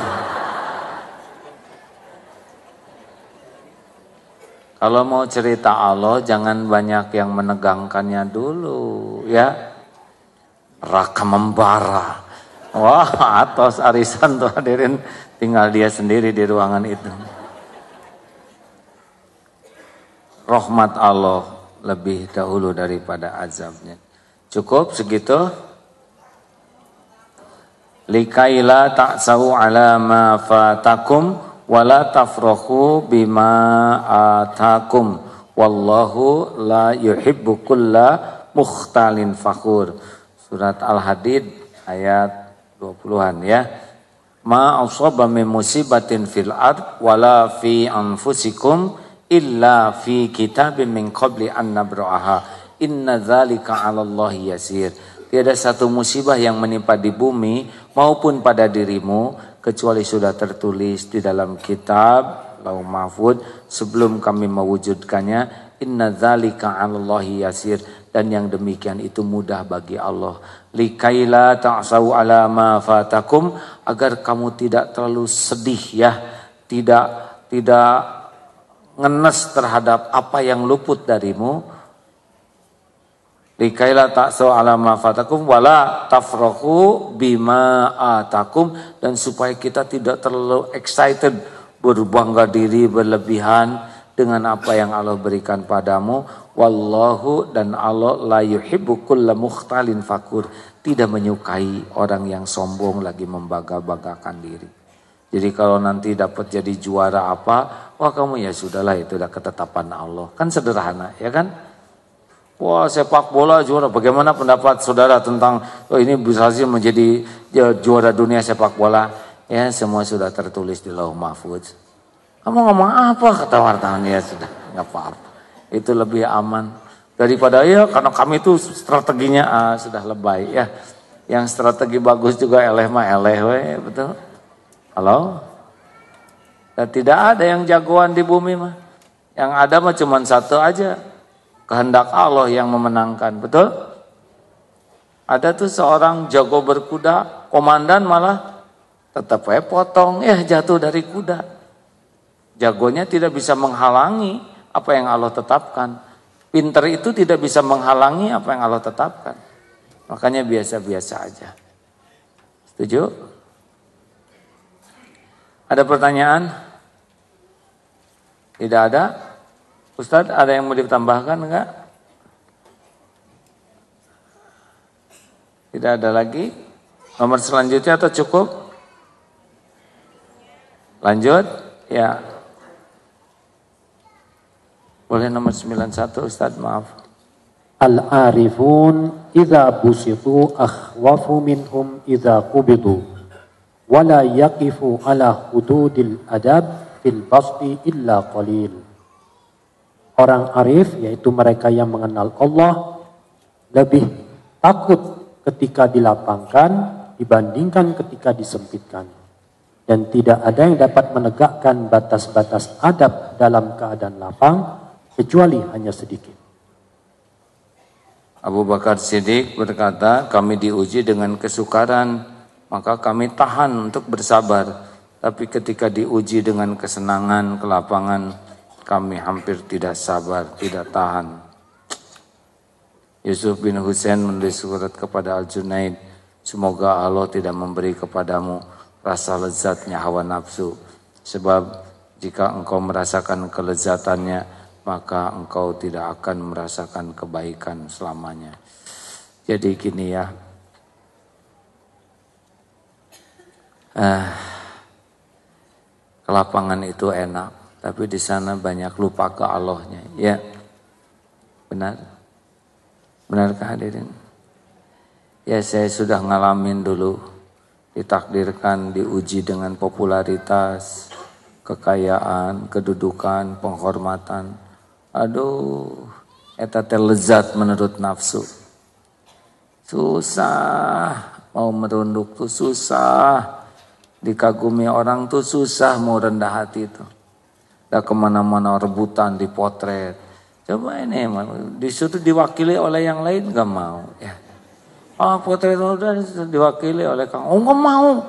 Kalau mau cerita Allah jangan banyak yang menegangkannya dulu ya. Raka Membara. Wah, atas arisan tuh hadirin tinggal dia sendiri di ruangan itu. Rahmat Allah lebih dahulu daripada azabnya. Cukup segitu. Likaila sawu ala ma fatakum wala tafrohu bima atakum. Wallahu la yuhibbu kulla mukhtalin fakhur surat Al-Hadid ayat 20-an ya. Ma asaba min musibatin fil ard wala fi anfusikum illa fi kitabim min qabli an nabra'aha. Inna dzalika 'ala Allah yasir. Tiada satu musibah yang menimpa di bumi maupun pada dirimu kecuali sudah tertulis di dalam kitab Lauh Mahfud sebelum kami mewujudkannya Inna dzalika 'alallahi yasir dan yang demikian itu mudah bagi Allah. Likaila ta'sau 'ala ma fatakum agar kamu tidak terlalu sedih ya, tidak tidak ngenes terhadap apa yang luput darimu. Likaila ta'sau ala ma fatakum wala tafrahu bima atakum dan supaya kita tidak terlalu excited berbangga diri berlebihan dengan apa yang Allah berikan padamu wallahu dan Allah la yuhibbukul mukhtalin fakur tidak menyukai orang yang sombong lagi membaga-bagakan diri jadi kalau nanti dapat jadi juara apa wah kamu ya sudahlah itu sudah ketetapan Allah kan sederhana ya kan Wah sepak bola juara. Bagaimana pendapat saudara tentang oh, ini bisa sih menjadi ya, juara dunia sepak bola? Ya semua sudah tertulis di Lauh Mahfudz. Kamu ngomong apa? Kata wartawan. Ya sudah, nggak apa-apa. Itu lebih aman. Daripada ya karena kami itu strateginya ah, sudah lebay ya. Yang strategi bagus juga eleh mah eleh we, betul. Halo? Dan tidak ada yang jagoan di bumi mah. Yang ada mah cuma satu aja. Kehendak Allah yang memenangkan, betul? Ada tuh seorang jago berkuda, komandan malah tetap we potong, ya jatuh dari kuda. Jagonya tidak bisa menghalangi apa yang Allah tetapkan. Pinter itu tidak bisa menghalangi apa yang Allah tetapkan. Makanya biasa-biasa aja. Setuju? Ada pertanyaan? Tidak ada? Ustadz, ada yang mau ditambahkan enggak? Tidak ada lagi? Nomor selanjutnya atau cukup? Lanjut? Ya. Boleh nomor 91 Ustaz, maaf. Al-arifun idza busitu akhwafu minhum idza qubidu wa la yaqifu ala hududil adab fil basti illa qalil. Orang arif yaitu mereka yang mengenal Allah lebih takut ketika dilapangkan dibandingkan ketika disempitkan dan tidak ada yang dapat menegakkan batas-batas adab dalam keadaan lapang kecuali hanya sedikit. Abu Bakar Siddiq berkata, kami diuji dengan kesukaran, maka kami tahan untuk bersabar. Tapi ketika diuji dengan kesenangan, kelapangan, kami hampir tidak sabar, tidak tahan. Yusuf bin Husain menulis surat kepada Al-Junaid, semoga Allah tidak memberi kepadamu rasa lezatnya hawa nafsu. Sebab jika engkau merasakan kelezatannya, maka engkau tidak akan merasakan kebaikan selamanya. Jadi gini ya, eh, kelapangan itu enak, tapi di sana banyak lupa ke Allahnya. Ya, benar, benarkah hadirin? Ya saya sudah ngalamin dulu, ditakdirkan, diuji dengan popularitas, kekayaan, kedudukan, penghormatan aduh eta teh lezat menurut nafsu susah mau merunduk tuh susah dikagumi orang tuh susah mau rendah hati itu dah kemana-mana rebutan di potret coba ini disuruh diwakili oleh yang lain gak mau ya oh, potret udah diwakili oleh kang oh nggak mau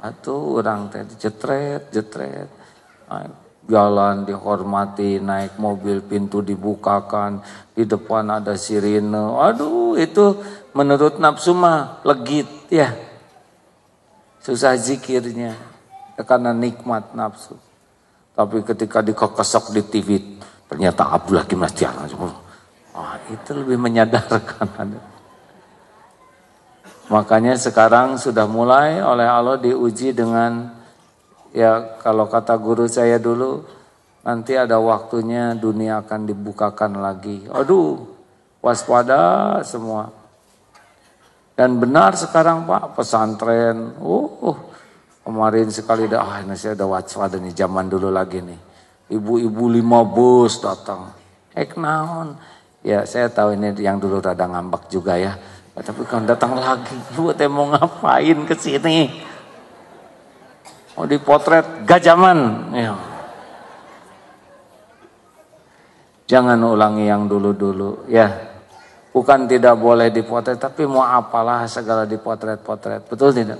atau orang teh jetret jetret jalan dihormati, naik mobil pintu dibukakan, di depan ada sirine. Aduh, itu menurut nafsu mah legit ya. Susah zikirnya ya, karena nikmat nafsu. Tapi ketika dikokosok di TV, ternyata abu lagi Nasution. Oh, ah, itu lebih menyadarkan. Makanya sekarang sudah mulai oleh Allah diuji dengan ya kalau kata guru saya dulu nanti ada waktunya dunia akan dibukakan lagi. Aduh, waspada semua. Dan benar sekarang Pak, pesantren. Uh, uh. kemarin sekali dah, ah ini saya ada waspada nih zaman dulu lagi nih. Ibu-ibu lima bus datang. Ek naon. Ya saya tahu ini yang dulu rada ngambak juga ya. Tapi kan datang lagi. Ibu teh mau ngapain ke sini? mau oh, dipotret gajaman. Ya. Jangan ulangi yang dulu-dulu ya. Bukan tidak boleh dipotret, tapi mau apalah segala dipotret-potret. Betul tidak?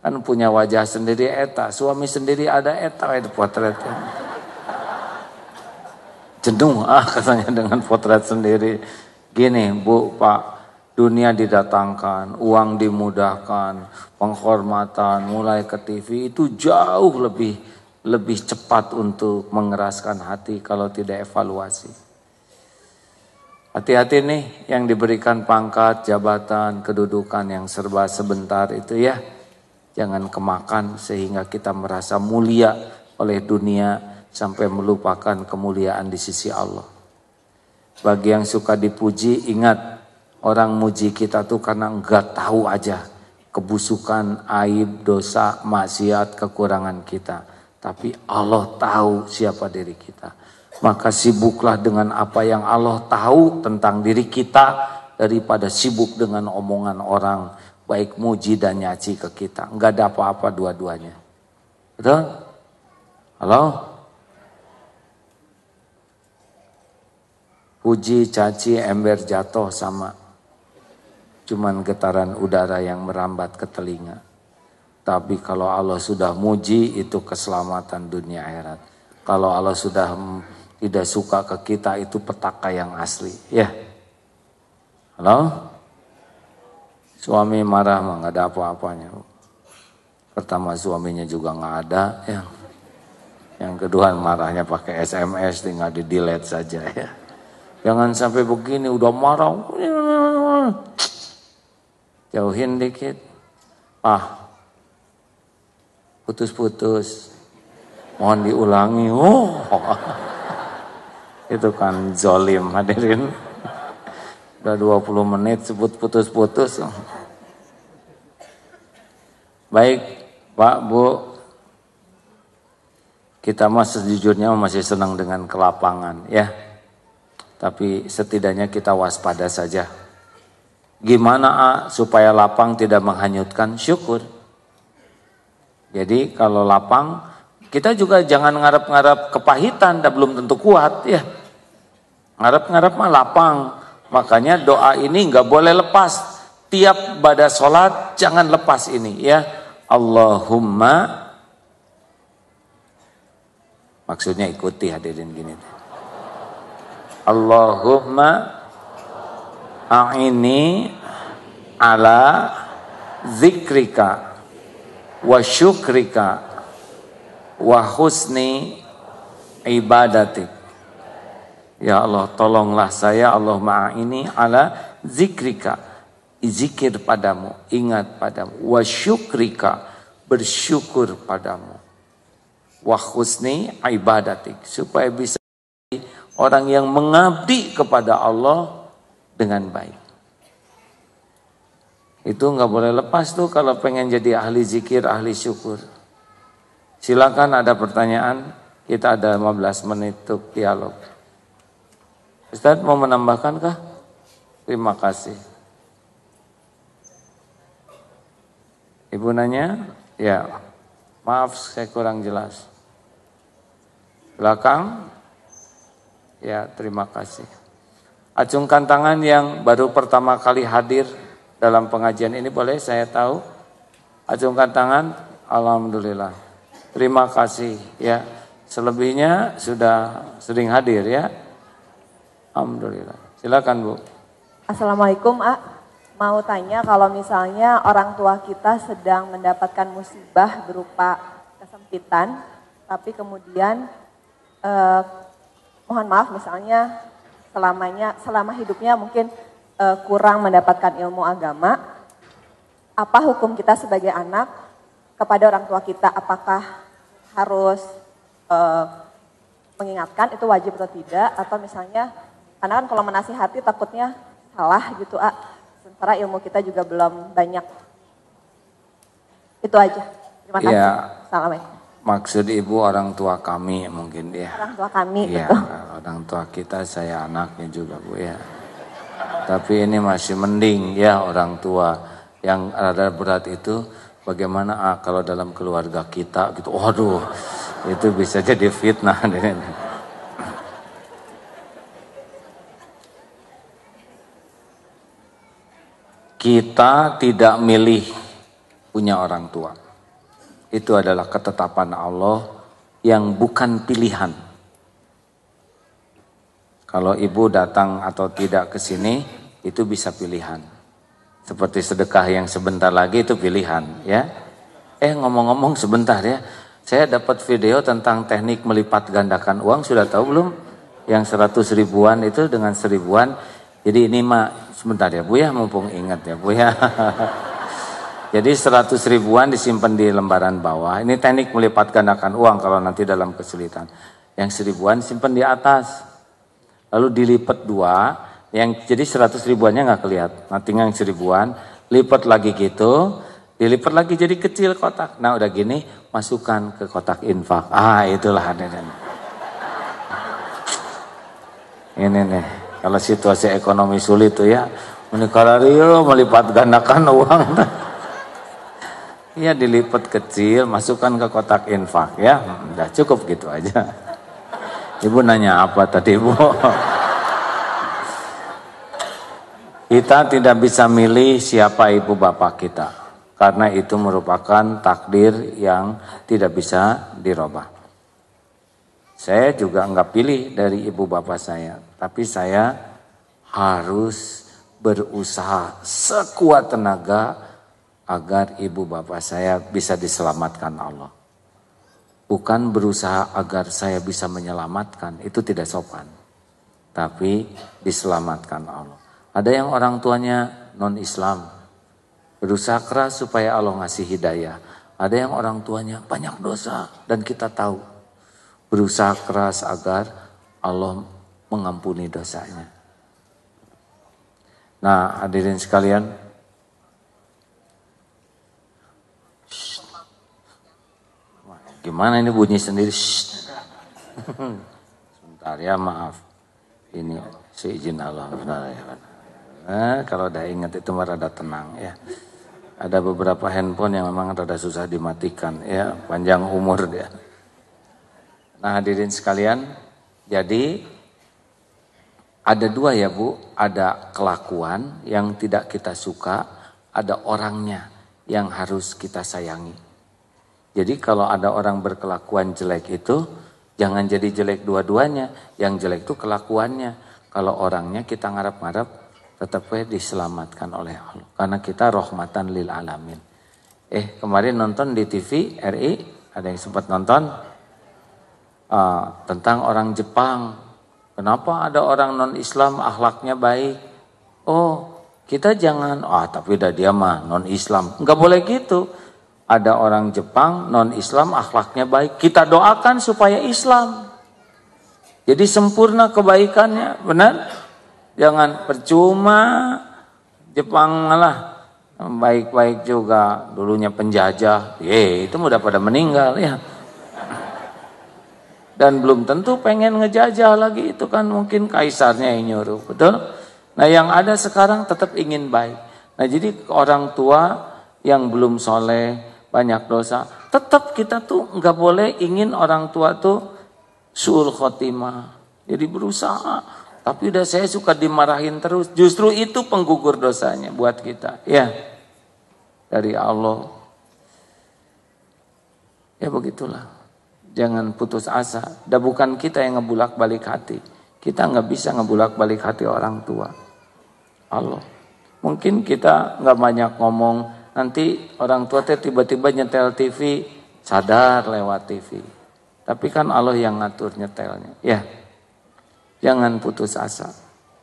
Kan punya wajah sendiri eta, suami sendiri ada eta itu potretnya Ya. Jenuh ah katanya dengan potret sendiri. Gini, Bu, Pak, dunia didatangkan, uang dimudahkan, penghormatan mulai ke TV itu jauh lebih lebih cepat untuk mengeraskan hati kalau tidak evaluasi. Hati-hati nih yang diberikan pangkat, jabatan, kedudukan yang serba sebentar itu ya. Jangan kemakan sehingga kita merasa mulia oleh dunia sampai melupakan kemuliaan di sisi Allah. Bagi yang suka dipuji, ingat Orang muji kita tuh karena nggak tahu aja kebusukan, aib, dosa, maksiat, kekurangan kita. Tapi Allah tahu siapa diri kita. Maka sibuklah dengan apa yang Allah tahu tentang diri kita daripada sibuk dengan omongan orang baik muji dan nyaci ke kita. Nggak ada apa-apa dua-duanya. Betul? Halo? Puji, caci, ember jatuh sama cuman getaran udara yang merambat ke telinga. Tapi kalau Allah sudah muji itu keselamatan dunia akhirat. Kalau Allah sudah tidak suka ke kita itu petaka yang asli, ya. Halo? Suami marah mah nggak ada apa-apanya. Pertama suaminya juga nggak ada, ya. Yang kedua marahnya pakai SMS tinggal di delete saja ya. Jangan sampai begini udah marah Jauhin dikit. Ah. Putus-putus. Mohon diulangi. Oh. Itu kan zolim hadirin. Udah 20 menit sebut putus-putus. Baik, Pak, Bu. Kita mah sejujurnya masih senang dengan kelapangan ya. Tapi setidaknya kita waspada saja Gimana A supaya lapang tidak menghanyutkan syukur? Jadi kalau lapang kita juga jangan ngarep-ngarep kepahitan dan belum tentu kuat ya. Ngarep-ngarep mah lapang. Makanya doa ini nggak boleh lepas. Tiap pada sholat jangan lepas ini ya. Allahumma maksudnya ikuti hadirin gini. Allahumma a'ini ala zikrika wa syukrika wa husni ibadatik Ya Allah tolonglah saya Allah ma'ini ala zikrika zikir padamu ingat padamu wa syukrika bersyukur padamu wa husni ibadatik supaya bisa orang yang mengabdi kepada Allah dengan baik. Itu nggak boleh lepas tuh kalau pengen jadi ahli zikir, ahli syukur. Silakan ada pertanyaan, kita ada 15 menit untuk dialog. Ustaz mau menambahkan kah? Terima kasih. Ibu nanya? Ya. Maaf saya kurang jelas. Belakang? Ya, terima kasih. Acungkan tangan yang baru pertama kali hadir dalam pengajian ini boleh saya tahu? Acungkan tangan, alhamdulillah. Terima kasih ya. Selebihnya sudah sering hadir ya. Alhamdulillah. Silakan Bu. Assalamualaikum, A. Mau tanya kalau misalnya orang tua kita sedang mendapatkan musibah berupa kesempitan, tapi kemudian eh, mohon maaf misalnya selamanya selama hidupnya mungkin uh, kurang mendapatkan ilmu agama, apa hukum kita sebagai anak kepada orang tua kita? Apakah harus uh, mengingatkan itu wajib atau tidak? Atau misalnya, karena kan kalau menasihati takutnya salah gitu, ah, sementara ilmu kita juga belum banyak. Itu aja. Terima kasih. Yeah. salam Maksud ibu orang tua kami mungkin ya. Orang tua kami ya, Orang tua kita saya anaknya juga bu ya. Tapi ini masih mending ya orang tua yang rada berat itu bagaimana ah, kalau dalam keluarga kita gitu. Waduh itu bisa jadi fitnah. kita tidak milih punya orang tua itu adalah ketetapan Allah yang bukan pilihan. Kalau ibu datang atau tidak ke sini, itu bisa pilihan. Seperti sedekah yang sebentar lagi itu pilihan, ya. Eh ngomong-ngomong sebentar ya, saya dapat video tentang teknik melipat gandakan uang, sudah tahu belum? Yang seratus ribuan itu dengan seribuan. Jadi ini mah sebentar ya, Bu ya mumpung ingat ya, Bu ya. Jadi 100 ribuan disimpan di lembaran bawah. Ini teknik melipat gandakan uang kalau nanti dalam kesulitan. Yang seribuan simpan di atas. Lalu dilipat dua. Yang jadi 100 ribuannya nggak kelihatan. Nanti yang seribuan lipat lagi gitu. Dilipat lagi jadi kecil kotak. Nah udah gini masukkan ke kotak infak. Ah itulah nenek-nenek. Ini nih kalau situasi ekonomi sulit tuh ya. Menikah melipat gandakan uang. Iya dilipat kecil, masukkan ke kotak infak ya. Udah cukup gitu aja. Ibu nanya apa tadi ibu? Kita tidak bisa milih siapa ibu bapak kita. Karena itu merupakan takdir yang tidak bisa dirubah. Saya juga enggak pilih dari ibu bapak saya. Tapi saya harus berusaha sekuat tenaga agar ibu bapak saya bisa diselamatkan Allah. Bukan berusaha agar saya bisa menyelamatkan, itu tidak sopan. Tapi diselamatkan Allah. Ada yang orang tuanya non-Islam, berusaha keras supaya Allah ngasih hidayah. Ada yang orang tuanya banyak dosa dan kita tahu. Berusaha keras agar Allah mengampuni dosanya. Nah hadirin sekalian, Gimana ini bunyi sendiri? sementara Sebentar ya maaf. Ini seizin Allah. Benar, ya, benar. Nah, kalau udah ingat itu merada tenang ya. Ada beberapa handphone yang memang rada susah dimatikan ya. Panjang umur dia. Nah hadirin sekalian. Jadi ada dua ya Bu. Ada kelakuan yang tidak kita suka. Ada orangnya yang harus kita sayangi. Jadi kalau ada orang berkelakuan jelek itu, jangan jadi jelek dua-duanya. Yang jelek itu kelakuannya. Kalau orangnya kita ngarap-ngarap, tetap diselamatkan oleh Allah. Karena kita rohmatan lil alamin. Eh, kemarin nonton di TV RI, ada yang sempat nonton uh, tentang orang Jepang. Kenapa ada orang non-Islam akhlaknya baik? Oh, kita jangan, ah oh, tapi udah dia mah non-Islam. Enggak boleh gitu ada orang Jepang non-Islam akhlaknya baik. Kita doakan supaya Islam. Jadi sempurna kebaikannya, benar? Jangan percuma Jepang malah baik-baik juga dulunya penjajah. Ye, itu udah pada meninggal ya. Dan belum tentu pengen ngejajah lagi itu kan mungkin kaisarnya yang nyuruh, betul? Nah, yang ada sekarang tetap ingin baik. Nah, jadi orang tua yang belum soleh banyak dosa. Tetap kita tuh nggak boleh ingin orang tua tuh suul khotimah. Jadi berusaha. Tapi udah saya suka dimarahin terus. Justru itu penggugur dosanya buat kita. Ya. Dari Allah. Ya begitulah. Jangan putus asa. Dan bukan kita yang ngebulak balik hati. Kita nggak bisa ngebulak balik hati orang tua. Allah. Mungkin kita nggak banyak ngomong nanti orang tua teh tiba-tiba nyetel TV sadar lewat TV tapi kan Allah yang ngatur nyetelnya ya jangan putus asa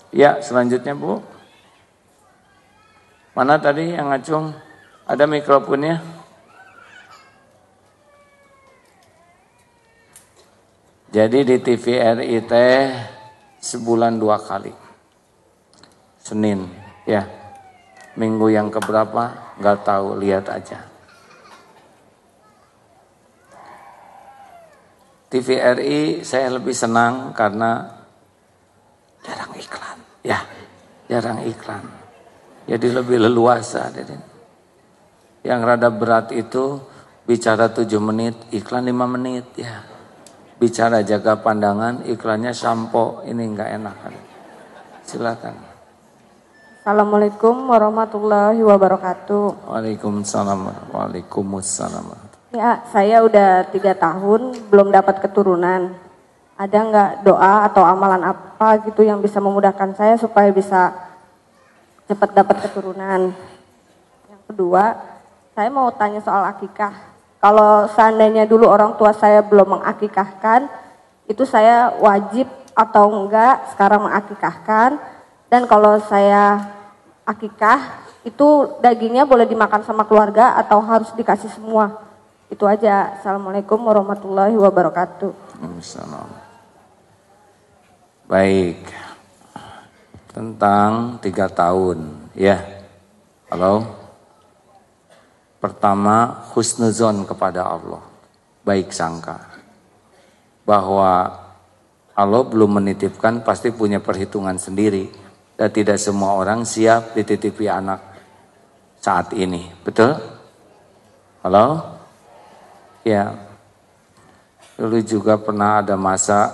ya selanjutnya Bu mana tadi yang ngacung ada mikrofonnya jadi di TV RI teh sebulan dua kali Senin ya minggu yang keberapa nggak tahu lihat aja TVRI saya lebih senang karena jarang iklan ya jarang iklan jadi lebih leluasa Deden. yang rada berat itu bicara tujuh menit iklan lima menit ya bicara jaga pandangan iklannya sampo ini nggak enak silakan Assalamualaikum warahmatullahi wabarakatuh. Waalaikumsalam. Waalaikumsalam. Ya, saya udah tiga tahun belum dapat keturunan. Ada nggak doa atau amalan apa gitu yang bisa memudahkan saya supaya bisa cepat dapat keturunan? Yang kedua, saya mau tanya soal akikah. Kalau seandainya dulu orang tua saya belum mengakikahkan, itu saya wajib atau enggak sekarang mengakikahkan? Dan kalau saya akikah, itu dagingnya boleh dimakan sama keluarga atau harus dikasih semua. Itu aja. Assalamualaikum warahmatullahi wabarakatuh. Assalamualaikum. Baik. Tentang tiga tahun. Ya. Halo. Pertama, husnuzon kepada Allah. Baik sangka. Bahwa Allah belum menitipkan pasti punya perhitungan sendiri dan eh, tidak semua orang siap dititipi anak saat ini. Betul? Halo? Ya. Dulu juga pernah ada masa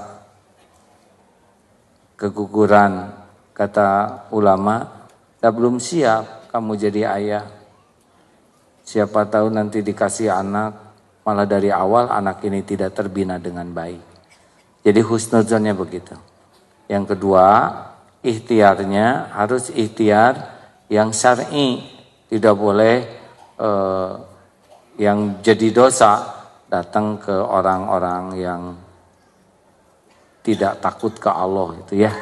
keguguran kata ulama, tak belum siap kamu jadi ayah. Siapa tahu nanti dikasih anak, malah dari awal anak ini tidak terbina dengan baik. Jadi husnuzonnya begitu. Yang kedua, ikhtiarnya harus ikhtiar yang syar'i, tidak boleh eh, yang jadi dosa datang ke orang-orang yang tidak takut ke Allah itu ya.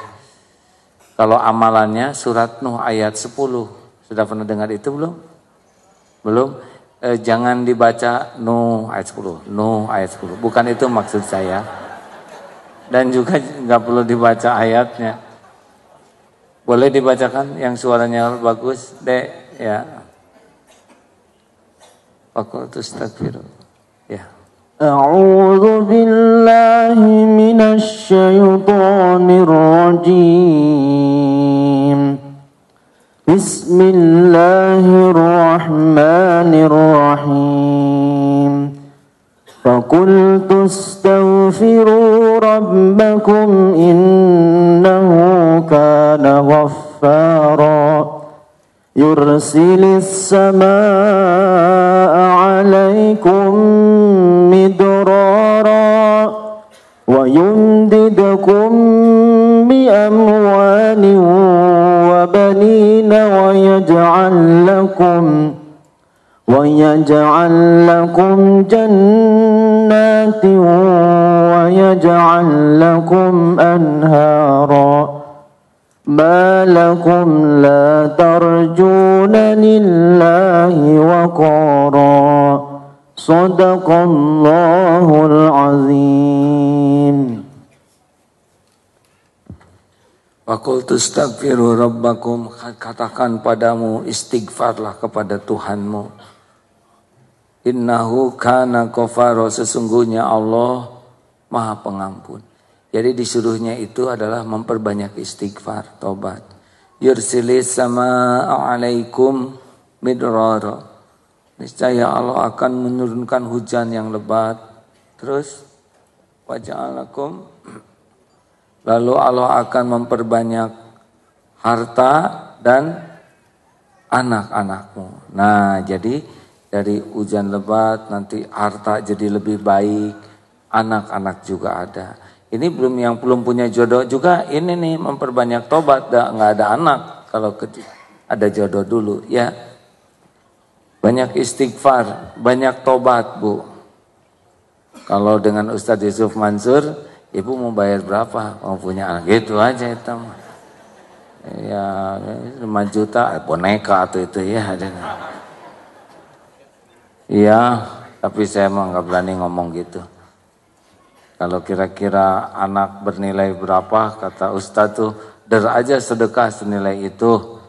Kalau amalannya surat Nuh ayat 10. Sudah pernah dengar itu belum? Belum? Eh, jangan dibaca Nuh ayat 10. Nuh ayat 10. Bukan itu maksud saya. Dan juga nggak perlu dibaca ayatnya. Boleh dibacakan yang suaranya bagus, Dek, ya. Fakultus takbir. Ya. A'udzu billahi minasy syaithanir rajim. Bismillahirrahmanirrahim. rabbakum كان غفارا يرسل السماء عليكم مدرارا ويمددكم بأموال وبنين ويجعل لكم ويجعل لكم جنات ويجعل لكم أنهارا ما لكم لا ترجون لله وقارا صدق الله العظيم Wakul tustaghfiru rabbakum katakan padamu istighfarlah kepada Tuhanmu Innahu kana kofaro sesungguhnya Allah maha pengampun. Jadi disuruhnya itu adalah memperbanyak istighfar, tobat. Yursilis sama alaikum midroro. Niscaya Allah akan menurunkan hujan yang lebat. Terus alaikum. lalu Allah akan memperbanyak harta dan anak-anakmu. Nah, jadi dari hujan lebat, nanti harta jadi lebih baik, anak-anak juga ada. Ini belum yang belum punya jodoh juga, ini nih memperbanyak tobat, nggak ada anak kalau ada jodoh dulu ya. Banyak istighfar, banyak tobat bu. Kalau dengan Ustadz Yusuf Mansur, ibu mau bayar berapa? Mau punya anak gitu aja itu Ya, 5 juta eh, boneka atau itu ya. Ada. Iya, tapi saya emang nggak berani ngomong gitu. Kalau kira-kira anak bernilai berapa, kata Ustadz tuh, der aja sedekah senilai itu.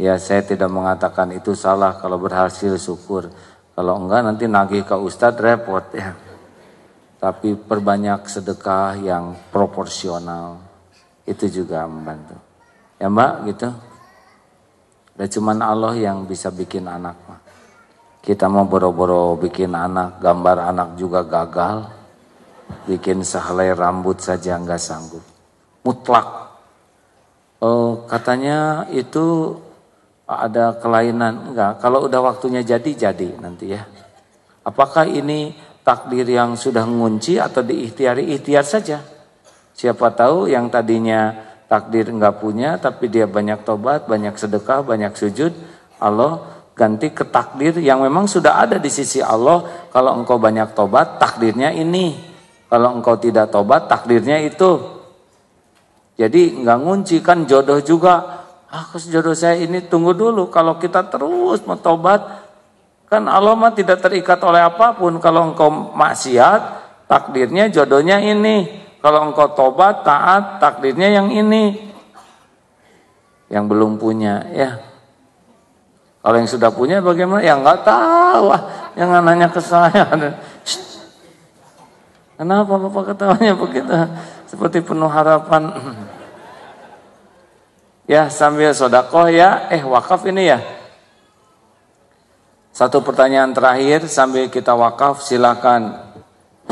Ya saya tidak mengatakan itu salah, kalau berhasil syukur. Kalau enggak nanti nagih ke Ustadz repot ya. Tapi perbanyak sedekah yang proporsional. Itu juga membantu. Ya mbak gitu. Dan cuman Allah yang bisa bikin anak mah. Kita mau boro-boro bikin anak, gambar anak juga gagal. Bikin sehelai rambut saja nggak sanggup. Mutlak. Oh, katanya itu ada kelainan. Enggak, kalau udah waktunya jadi, jadi nanti ya. Apakah ini takdir yang sudah ngunci atau diikhtiari ikhtiar saja. Siapa tahu yang tadinya takdir enggak punya tapi dia banyak tobat, banyak sedekah, banyak sujud, Allah ganti ke takdir yang memang sudah ada di sisi Allah kalau engkau banyak tobat takdirnya ini kalau engkau tidak tobat takdirnya itu jadi nggak ngunci kan jodoh juga aku ah, jodoh saya ini tunggu dulu kalau kita terus mau tobat kan Allah mah tidak terikat oleh apapun kalau engkau maksiat takdirnya jodohnya ini kalau engkau tobat taat takdirnya yang ini yang belum punya ya kalau yang sudah punya bagaimana? Yang nggak tahu ah. Yang nanya ke saya. Kenapa Bapak ketawanya begitu? Seperti penuh harapan. ya sambil sodakoh ya. Eh wakaf ini ya. Satu pertanyaan terakhir sambil kita wakaf silakan.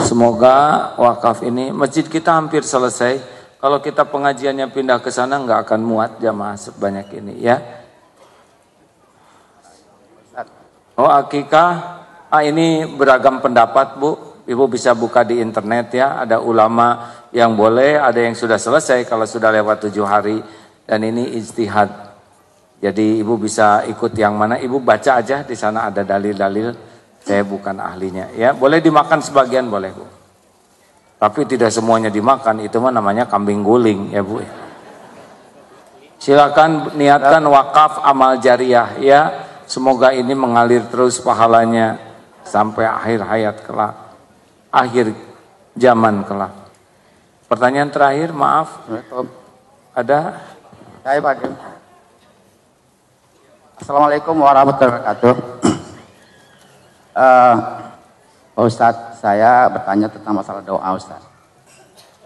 Semoga wakaf ini masjid kita hampir selesai. Kalau kita pengajiannya pindah ke sana nggak akan muat jamaah sebanyak ini ya. Oh akikah, ah, ini beragam pendapat bu. Ibu bisa buka di internet ya. Ada ulama yang boleh, ada yang sudah selesai kalau sudah lewat tujuh hari. Dan ini istihad. Jadi ibu bisa ikut yang mana. Ibu baca aja di sana ada dalil-dalil. Saya bukan ahlinya. Ya boleh dimakan sebagian boleh bu. Tapi tidak semuanya dimakan. Itu mah namanya kambing guling ya bu. Silakan niatkan wakaf amal jariah ya Semoga ini mengalir terus pahalanya sampai akhir hayat kelak, akhir zaman kelak. Pertanyaan terakhir, maaf, ada? Saya Pak. Assalamualaikum warahmatullahi wabarakatuh. Uh, Pak Ustadz, saya bertanya tentang masalah doa Ustadz.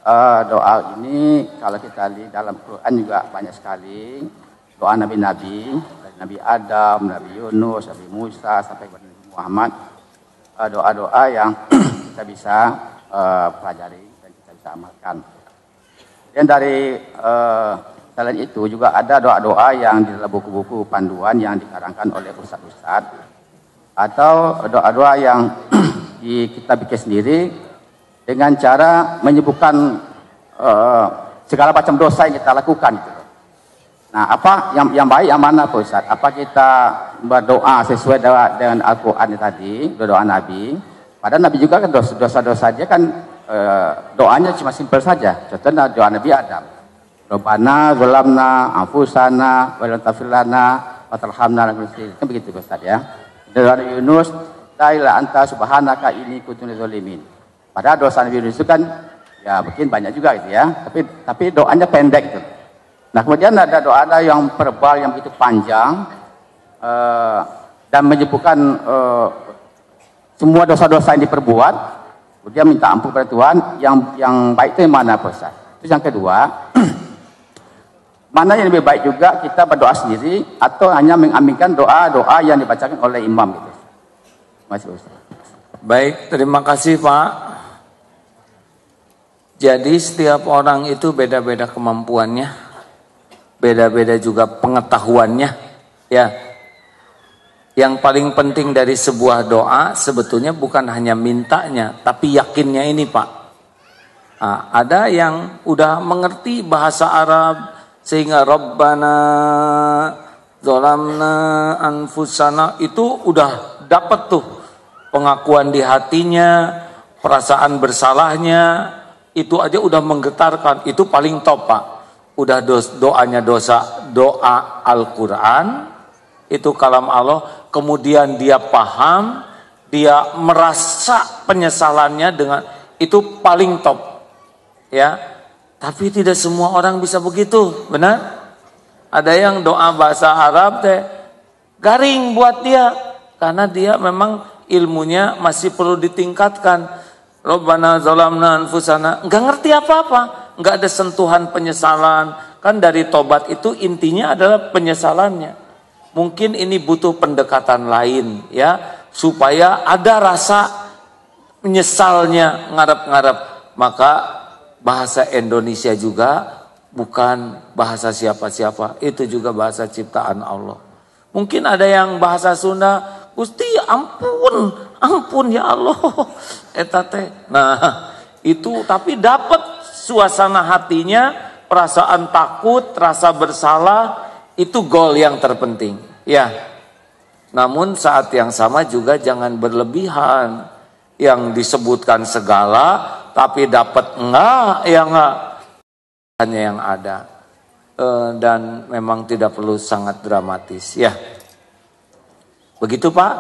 Uh, doa ini kalau kita lihat dalam Quran juga banyak sekali doa nabi-nabi Nabi Adam, Nabi Yunus, Nabi Musa sampai kepada Nabi Muhammad eh, doa-doa yang kita bisa uh, pelajari dan kita bisa amalkan. Dan dari uh, selain itu juga ada doa-doa yang di dalam buku-buku panduan yang dikarangkan oleh ustaz-ustaz. atau doa-doa yang di, kita bikin sendiri dengan cara menyebutkan uh, segala macam dosa yang kita lakukan. Gitu. Nah, apa yang yang baik yang mana Pak Ustaz? Apa kita berdoa sesuai dengan Al-Qur'an tadi, doa Nabi? Padahal Nabi juga kan dosa-dosa dia kan e, doanya cuma simpel saja. Contohnya doa Nabi Adam. Rabbana zalamna anfusana wa lam taghfir lana wa tarhamna Kan begitu Pak Ustaz ya. Doa Nabi Yunus, "Taila anta subhanaka inni kuntu zalimin." Padahal dosa Nabi Yunus itu kan ya mungkin banyak juga gitu ya, tapi tapi doanya pendek tuh. Gitu Nah kemudian ada doa ada yang verbal yang begitu panjang uh, dan menyebutkan uh, semua dosa-dosa yang diperbuat. Kemudian minta ampun kepada Tuhan yang yang baik itu yang mana Ustaz? itu yang kedua, mana yang lebih baik juga kita berdoa sendiri atau hanya mengaminkan doa-doa yang dibacakan oleh imam gitu. Masih Ustaz. Baik, terima kasih Pak. Jadi setiap orang itu beda-beda kemampuannya beda-beda juga pengetahuannya ya yang paling penting dari sebuah doa sebetulnya bukan hanya mintanya tapi yakinnya ini pak nah, ada yang udah mengerti bahasa Arab sehingga Rabbana Zolamna Anfusana itu udah dapet tuh pengakuan di hatinya perasaan bersalahnya itu aja udah menggetarkan itu paling top pak udah dos, doanya dosa doa Al-Quran itu kalam Allah kemudian dia paham dia merasa penyesalannya dengan itu paling top ya tapi tidak semua orang bisa begitu benar ada yang doa bahasa Arab teh garing buat dia karena dia memang ilmunya masih perlu ditingkatkan Robbana zalamna anfusana enggak ngerti apa-apa nggak ada sentuhan penyesalan. Kan dari tobat itu intinya adalah penyesalannya. Mungkin ini butuh pendekatan lain ya supaya ada rasa menyesalnya ngarep-ngarep. Maka bahasa Indonesia juga bukan bahasa siapa-siapa, itu juga bahasa ciptaan Allah. Mungkin ada yang bahasa Sunda, Gusti ampun, ampun ya Allah. Eta Nah, itu tapi dapat suasana hatinya, perasaan takut, rasa bersalah, itu goal yang terpenting. Ya. Namun saat yang sama juga jangan berlebihan. Yang disebutkan segala tapi dapat enggak ya enggak hanya yang ada. E, dan memang tidak perlu sangat dramatis ya. Begitu Pak.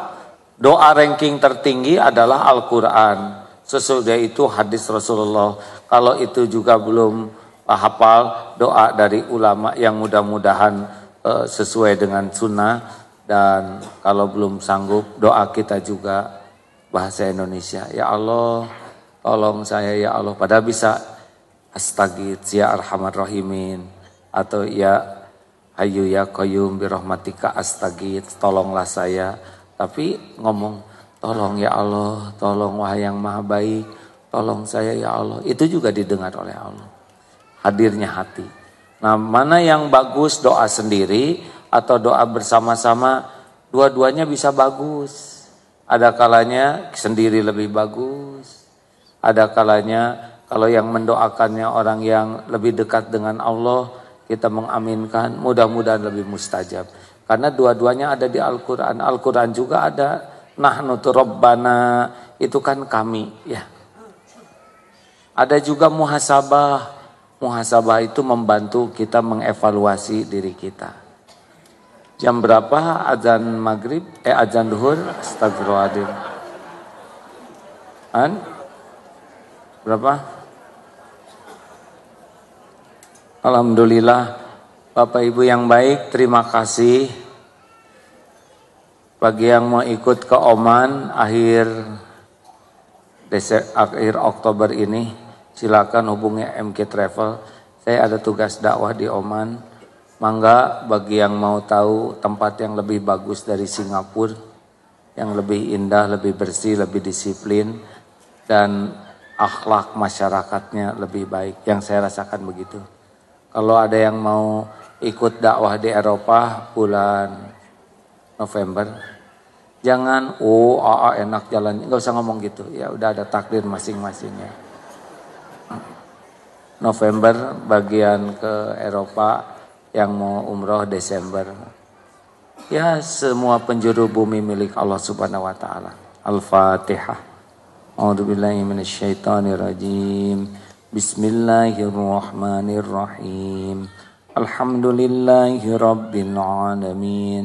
Doa ranking tertinggi adalah Al-Qur'an. Sesudah itu hadis Rasulullah. Kalau itu juga belum hafal doa dari ulama yang mudah-mudahan uh, sesuai dengan sunnah dan kalau belum sanggup doa kita juga bahasa Indonesia. Ya Allah, tolong saya ya Allah. pada bisa astagit ya arhamar rahimin atau ya hayu ya koyum birahmatika astagit tolonglah saya. Tapi ngomong Tolong ya Allah, tolong wahai yang maha baik, tolong saya ya Allah. Itu juga didengar oleh Allah. Hadirnya hati. Nah mana yang bagus doa sendiri atau doa bersama-sama, dua-duanya bisa bagus. Ada kalanya sendiri lebih bagus. Ada kalanya kalau yang mendoakannya orang yang lebih dekat dengan Allah, kita mengaminkan, mudah-mudahan lebih mustajab. Karena dua-duanya ada di Al-Quran. Al-Quran juga ada Nah nuturobbana itu kan kami ya. Ada juga muhasabah. Muhasabah itu membantu kita mengevaluasi diri kita. Jam berapa azan maghrib? Eh azan duhur? Astagfirullahaladzim. An? Berapa? Alhamdulillah. Bapak Ibu yang baik, terima kasih bagi yang mau ikut ke Oman akhir akhir Oktober ini, silakan hubungi MK Travel. Saya ada tugas dakwah di Oman. Mangga bagi yang mau tahu tempat yang lebih bagus dari Singapura, yang lebih indah, lebih bersih, lebih disiplin, dan akhlak masyarakatnya lebih baik. Yang saya rasakan begitu. Kalau ada yang mau ikut dakwah di Eropa bulan November. Jangan oh oh, oh enak jalan, nggak usah ngomong gitu. Ya udah ada takdir masing-masingnya. November bagian ke Eropa yang mau umroh Desember. Ya semua penjuru bumi milik Allah Subhanahu wa taala. Al-Fatihah. A'udzubillahi minasyaitonirrajim. Bismillahirrahmanirrahim. Alhamdulillahi rabbil alamin.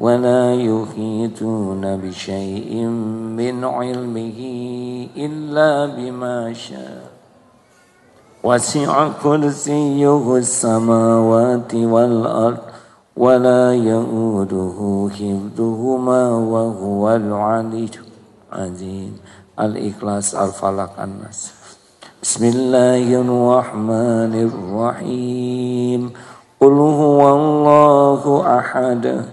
ولا يحيطون بشيء من علمه إلا بما شاء وسع كرسيه السماوات والأرض ولا يئوده حفظهما وهو العلي العظيم الإخلاص الفلق الناس بسم الله الرحمن الرحيم قل هو الله أحد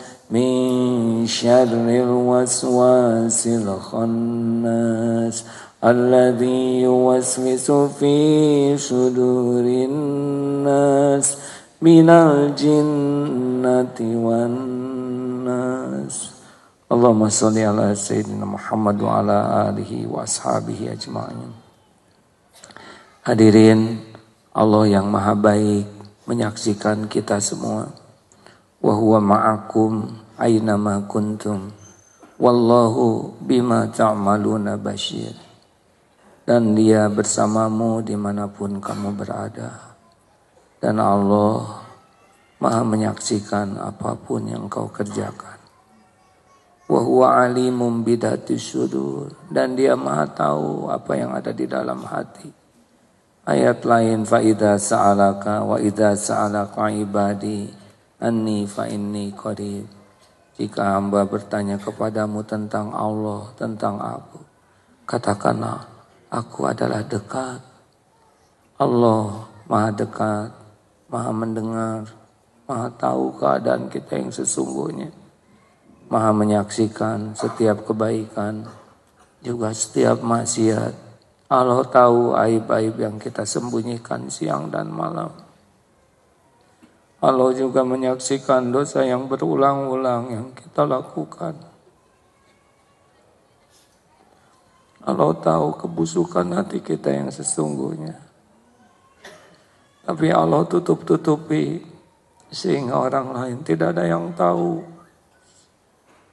من شر الوسواس الخناس الذي يوسوس في صدور الناس من الجنة والناس اللهم صل على سيدنا محمد وعلى آله وأصحابه أجمعين Hadirin Allah yang maha baik menyaksikan kita semua wa huwa ma'akum aina ma kuntum wallahu bima ta'maluna basyir dan dia bersamamu dimanapun kamu berada dan Allah maha menyaksikan apapun yang kau kerjakan wa huwa alimum bidati sudur dan dia maha tahu apa yang ada di dalam hati ayat lain fa idza sa'alaka wa idza sa'alaka ibadi Anni fa inni qarib. Jika hamba bertanya kepadamu tentang Allah, tentang aku, katakanlah aku adalah dekat. Allah maha dekat, maha mendengar, maha tahu keadaan kita yang sesungguhnya. Maha menyaksikan setiap kebaikan, juga setiap maksiat. Allah tahu aib-aib yang kita sembunyikan siang dan malam. Allah juga menyaksikan dosa yang berulang-ulang yang kita lakukan. Allah tahu kebusukan hati kita yang sesungguhnya. Tapi Allah tutup-tutupi sehingga orang lain tidak ada yang tahu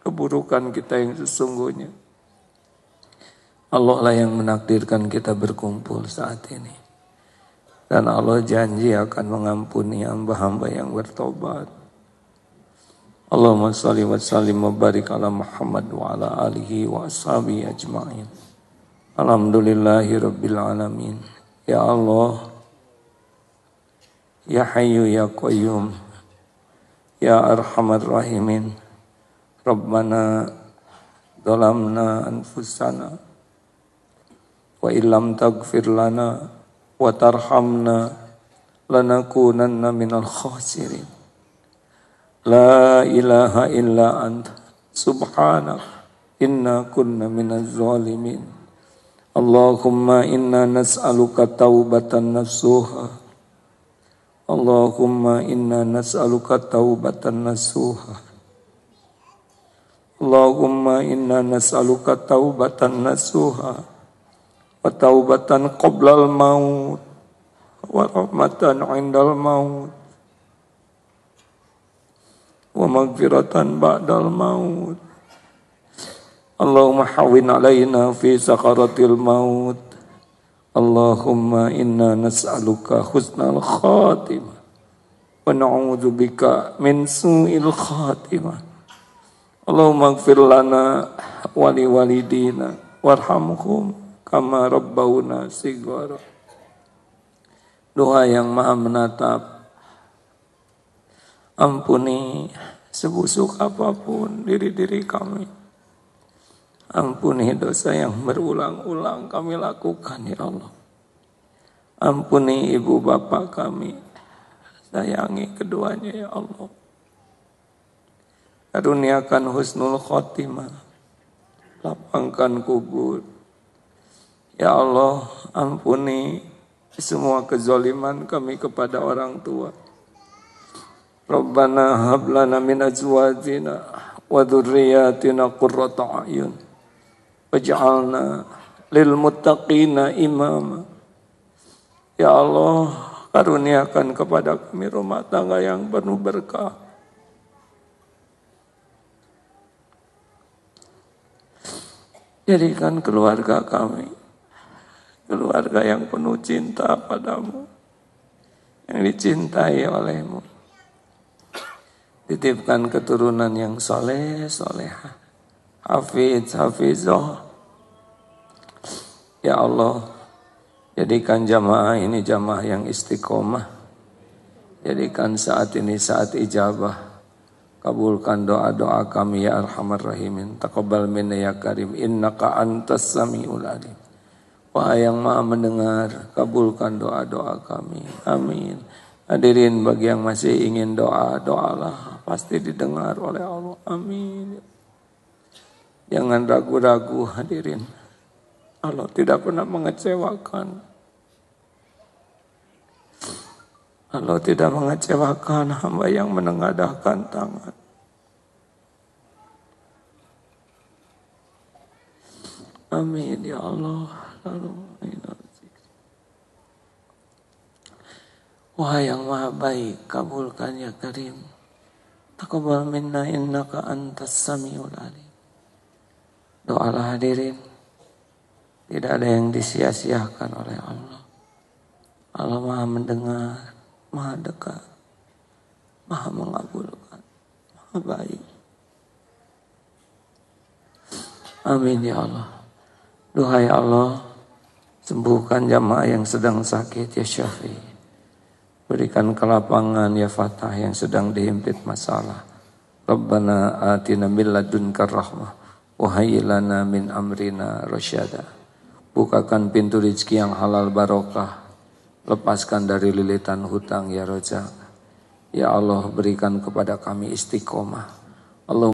keburukan kita yang sesungguhnya. Allah lah yang menakdirkan kita berkumpul saat ini. Dan Allah janji akan mengampuni hamba-hamba yang bertobat. Allahumma salli wa sallim wa barik ala Muhammad wa ala alihi wa ashabi ajma'in. Alhamdulillahi rabbil alamin. Ya Allah, Ya Hayyu Ya Qayyum, Ya Arhamar Rahimin, Rabbana Dalamna Anfusana, Wa illam tagfir lana, wa tarhamna namin al khasirin. La ilaha illa anta subhanak inna kunna minaz zalimin. Allahumma inna nas'aluka taubatan nasuha. Allahumma inna nas'aluka taubatan nasuha. Allahumma inna nas'aluka taubatan nasuha wa taubatan qoblal maut wa rahmatan indal maut wa maghfiratan ba'dal maut Allahumma hawin alaina fi sakaratil maut Allahumma inna nas'aluka husnal khatimah wa na'udzu bika min su'il khatimah Allahumma ighfir lana wa liwalidina warhamhum kama rabbawna sigara. Doa yang maha menatap. Ampuni sebusuk apapun diri-diri kami. Ampuni dosa yang berulang-ulang kami lakukan ya Allah. Ampuni ibu bapak kami. Sayangi keduanya ya Allah. Karuniakan husnul khotimah. Lapangkan kubur Ya Allah, ampuni semua kezaliman kami kepada orang tua. Rabbana hab lana min azwajina wa dhurriyyatina qurrata a'yun waj'alna lil muttaqina imama. Ya Allah, karuniakan kepada kami rumah tangga yang penuh berkah. Jadikan keluarga kami keluarga yang penuh cinta padamu, yang dicintai olehmu. Titipkan keturunan yang soleh, soleha, hafiz, hafizoh. Ya Allah, jadikan jamaah ini jamaah yang istiqomah. Jadikan saat ini saat ijabah. Kabulkan doa-doa kami ya Arhamar Rahimin. Taqabbal minna ya Karim. Innaka antas samiul alim. Wa yang maha mendengar, kabulkan doa-doa kami. Amin. Hadirin bagi yang masih ingin doa, doalah. Pasti didengar oleh Allah. Amin. Jangan ragu-ragu hadirin. Allah tidak pernah mengecewakan. Allah tidak mengecewakan hamba yang menengadahkan tangan. Amin ya Allah. Wahai yang maha baik, kabulkan ya karim. Taqabbal minna innaka antas samiul alim. Doalah hadirin. Tidak ada yang disia-siakan oleh Allah. Allah maha mendengar, maha dekat, maha mengabulkan, maha baik. Amin ya Allah. Duhai Allah, Sembuhkan jamaah yang sedang sakit ya Syafi. Berikan kelapangan ya Fatah yang sedang dihimpit masalah. Rabbana atina min ladunka rahmah Wahayilana min amrina rasyada. Bukakan pintu rezeki yang halal barokah. Lepaskan dari lilitan hutang ya Rojak. Ya Allah berikan kepada kami istiqomah. Allah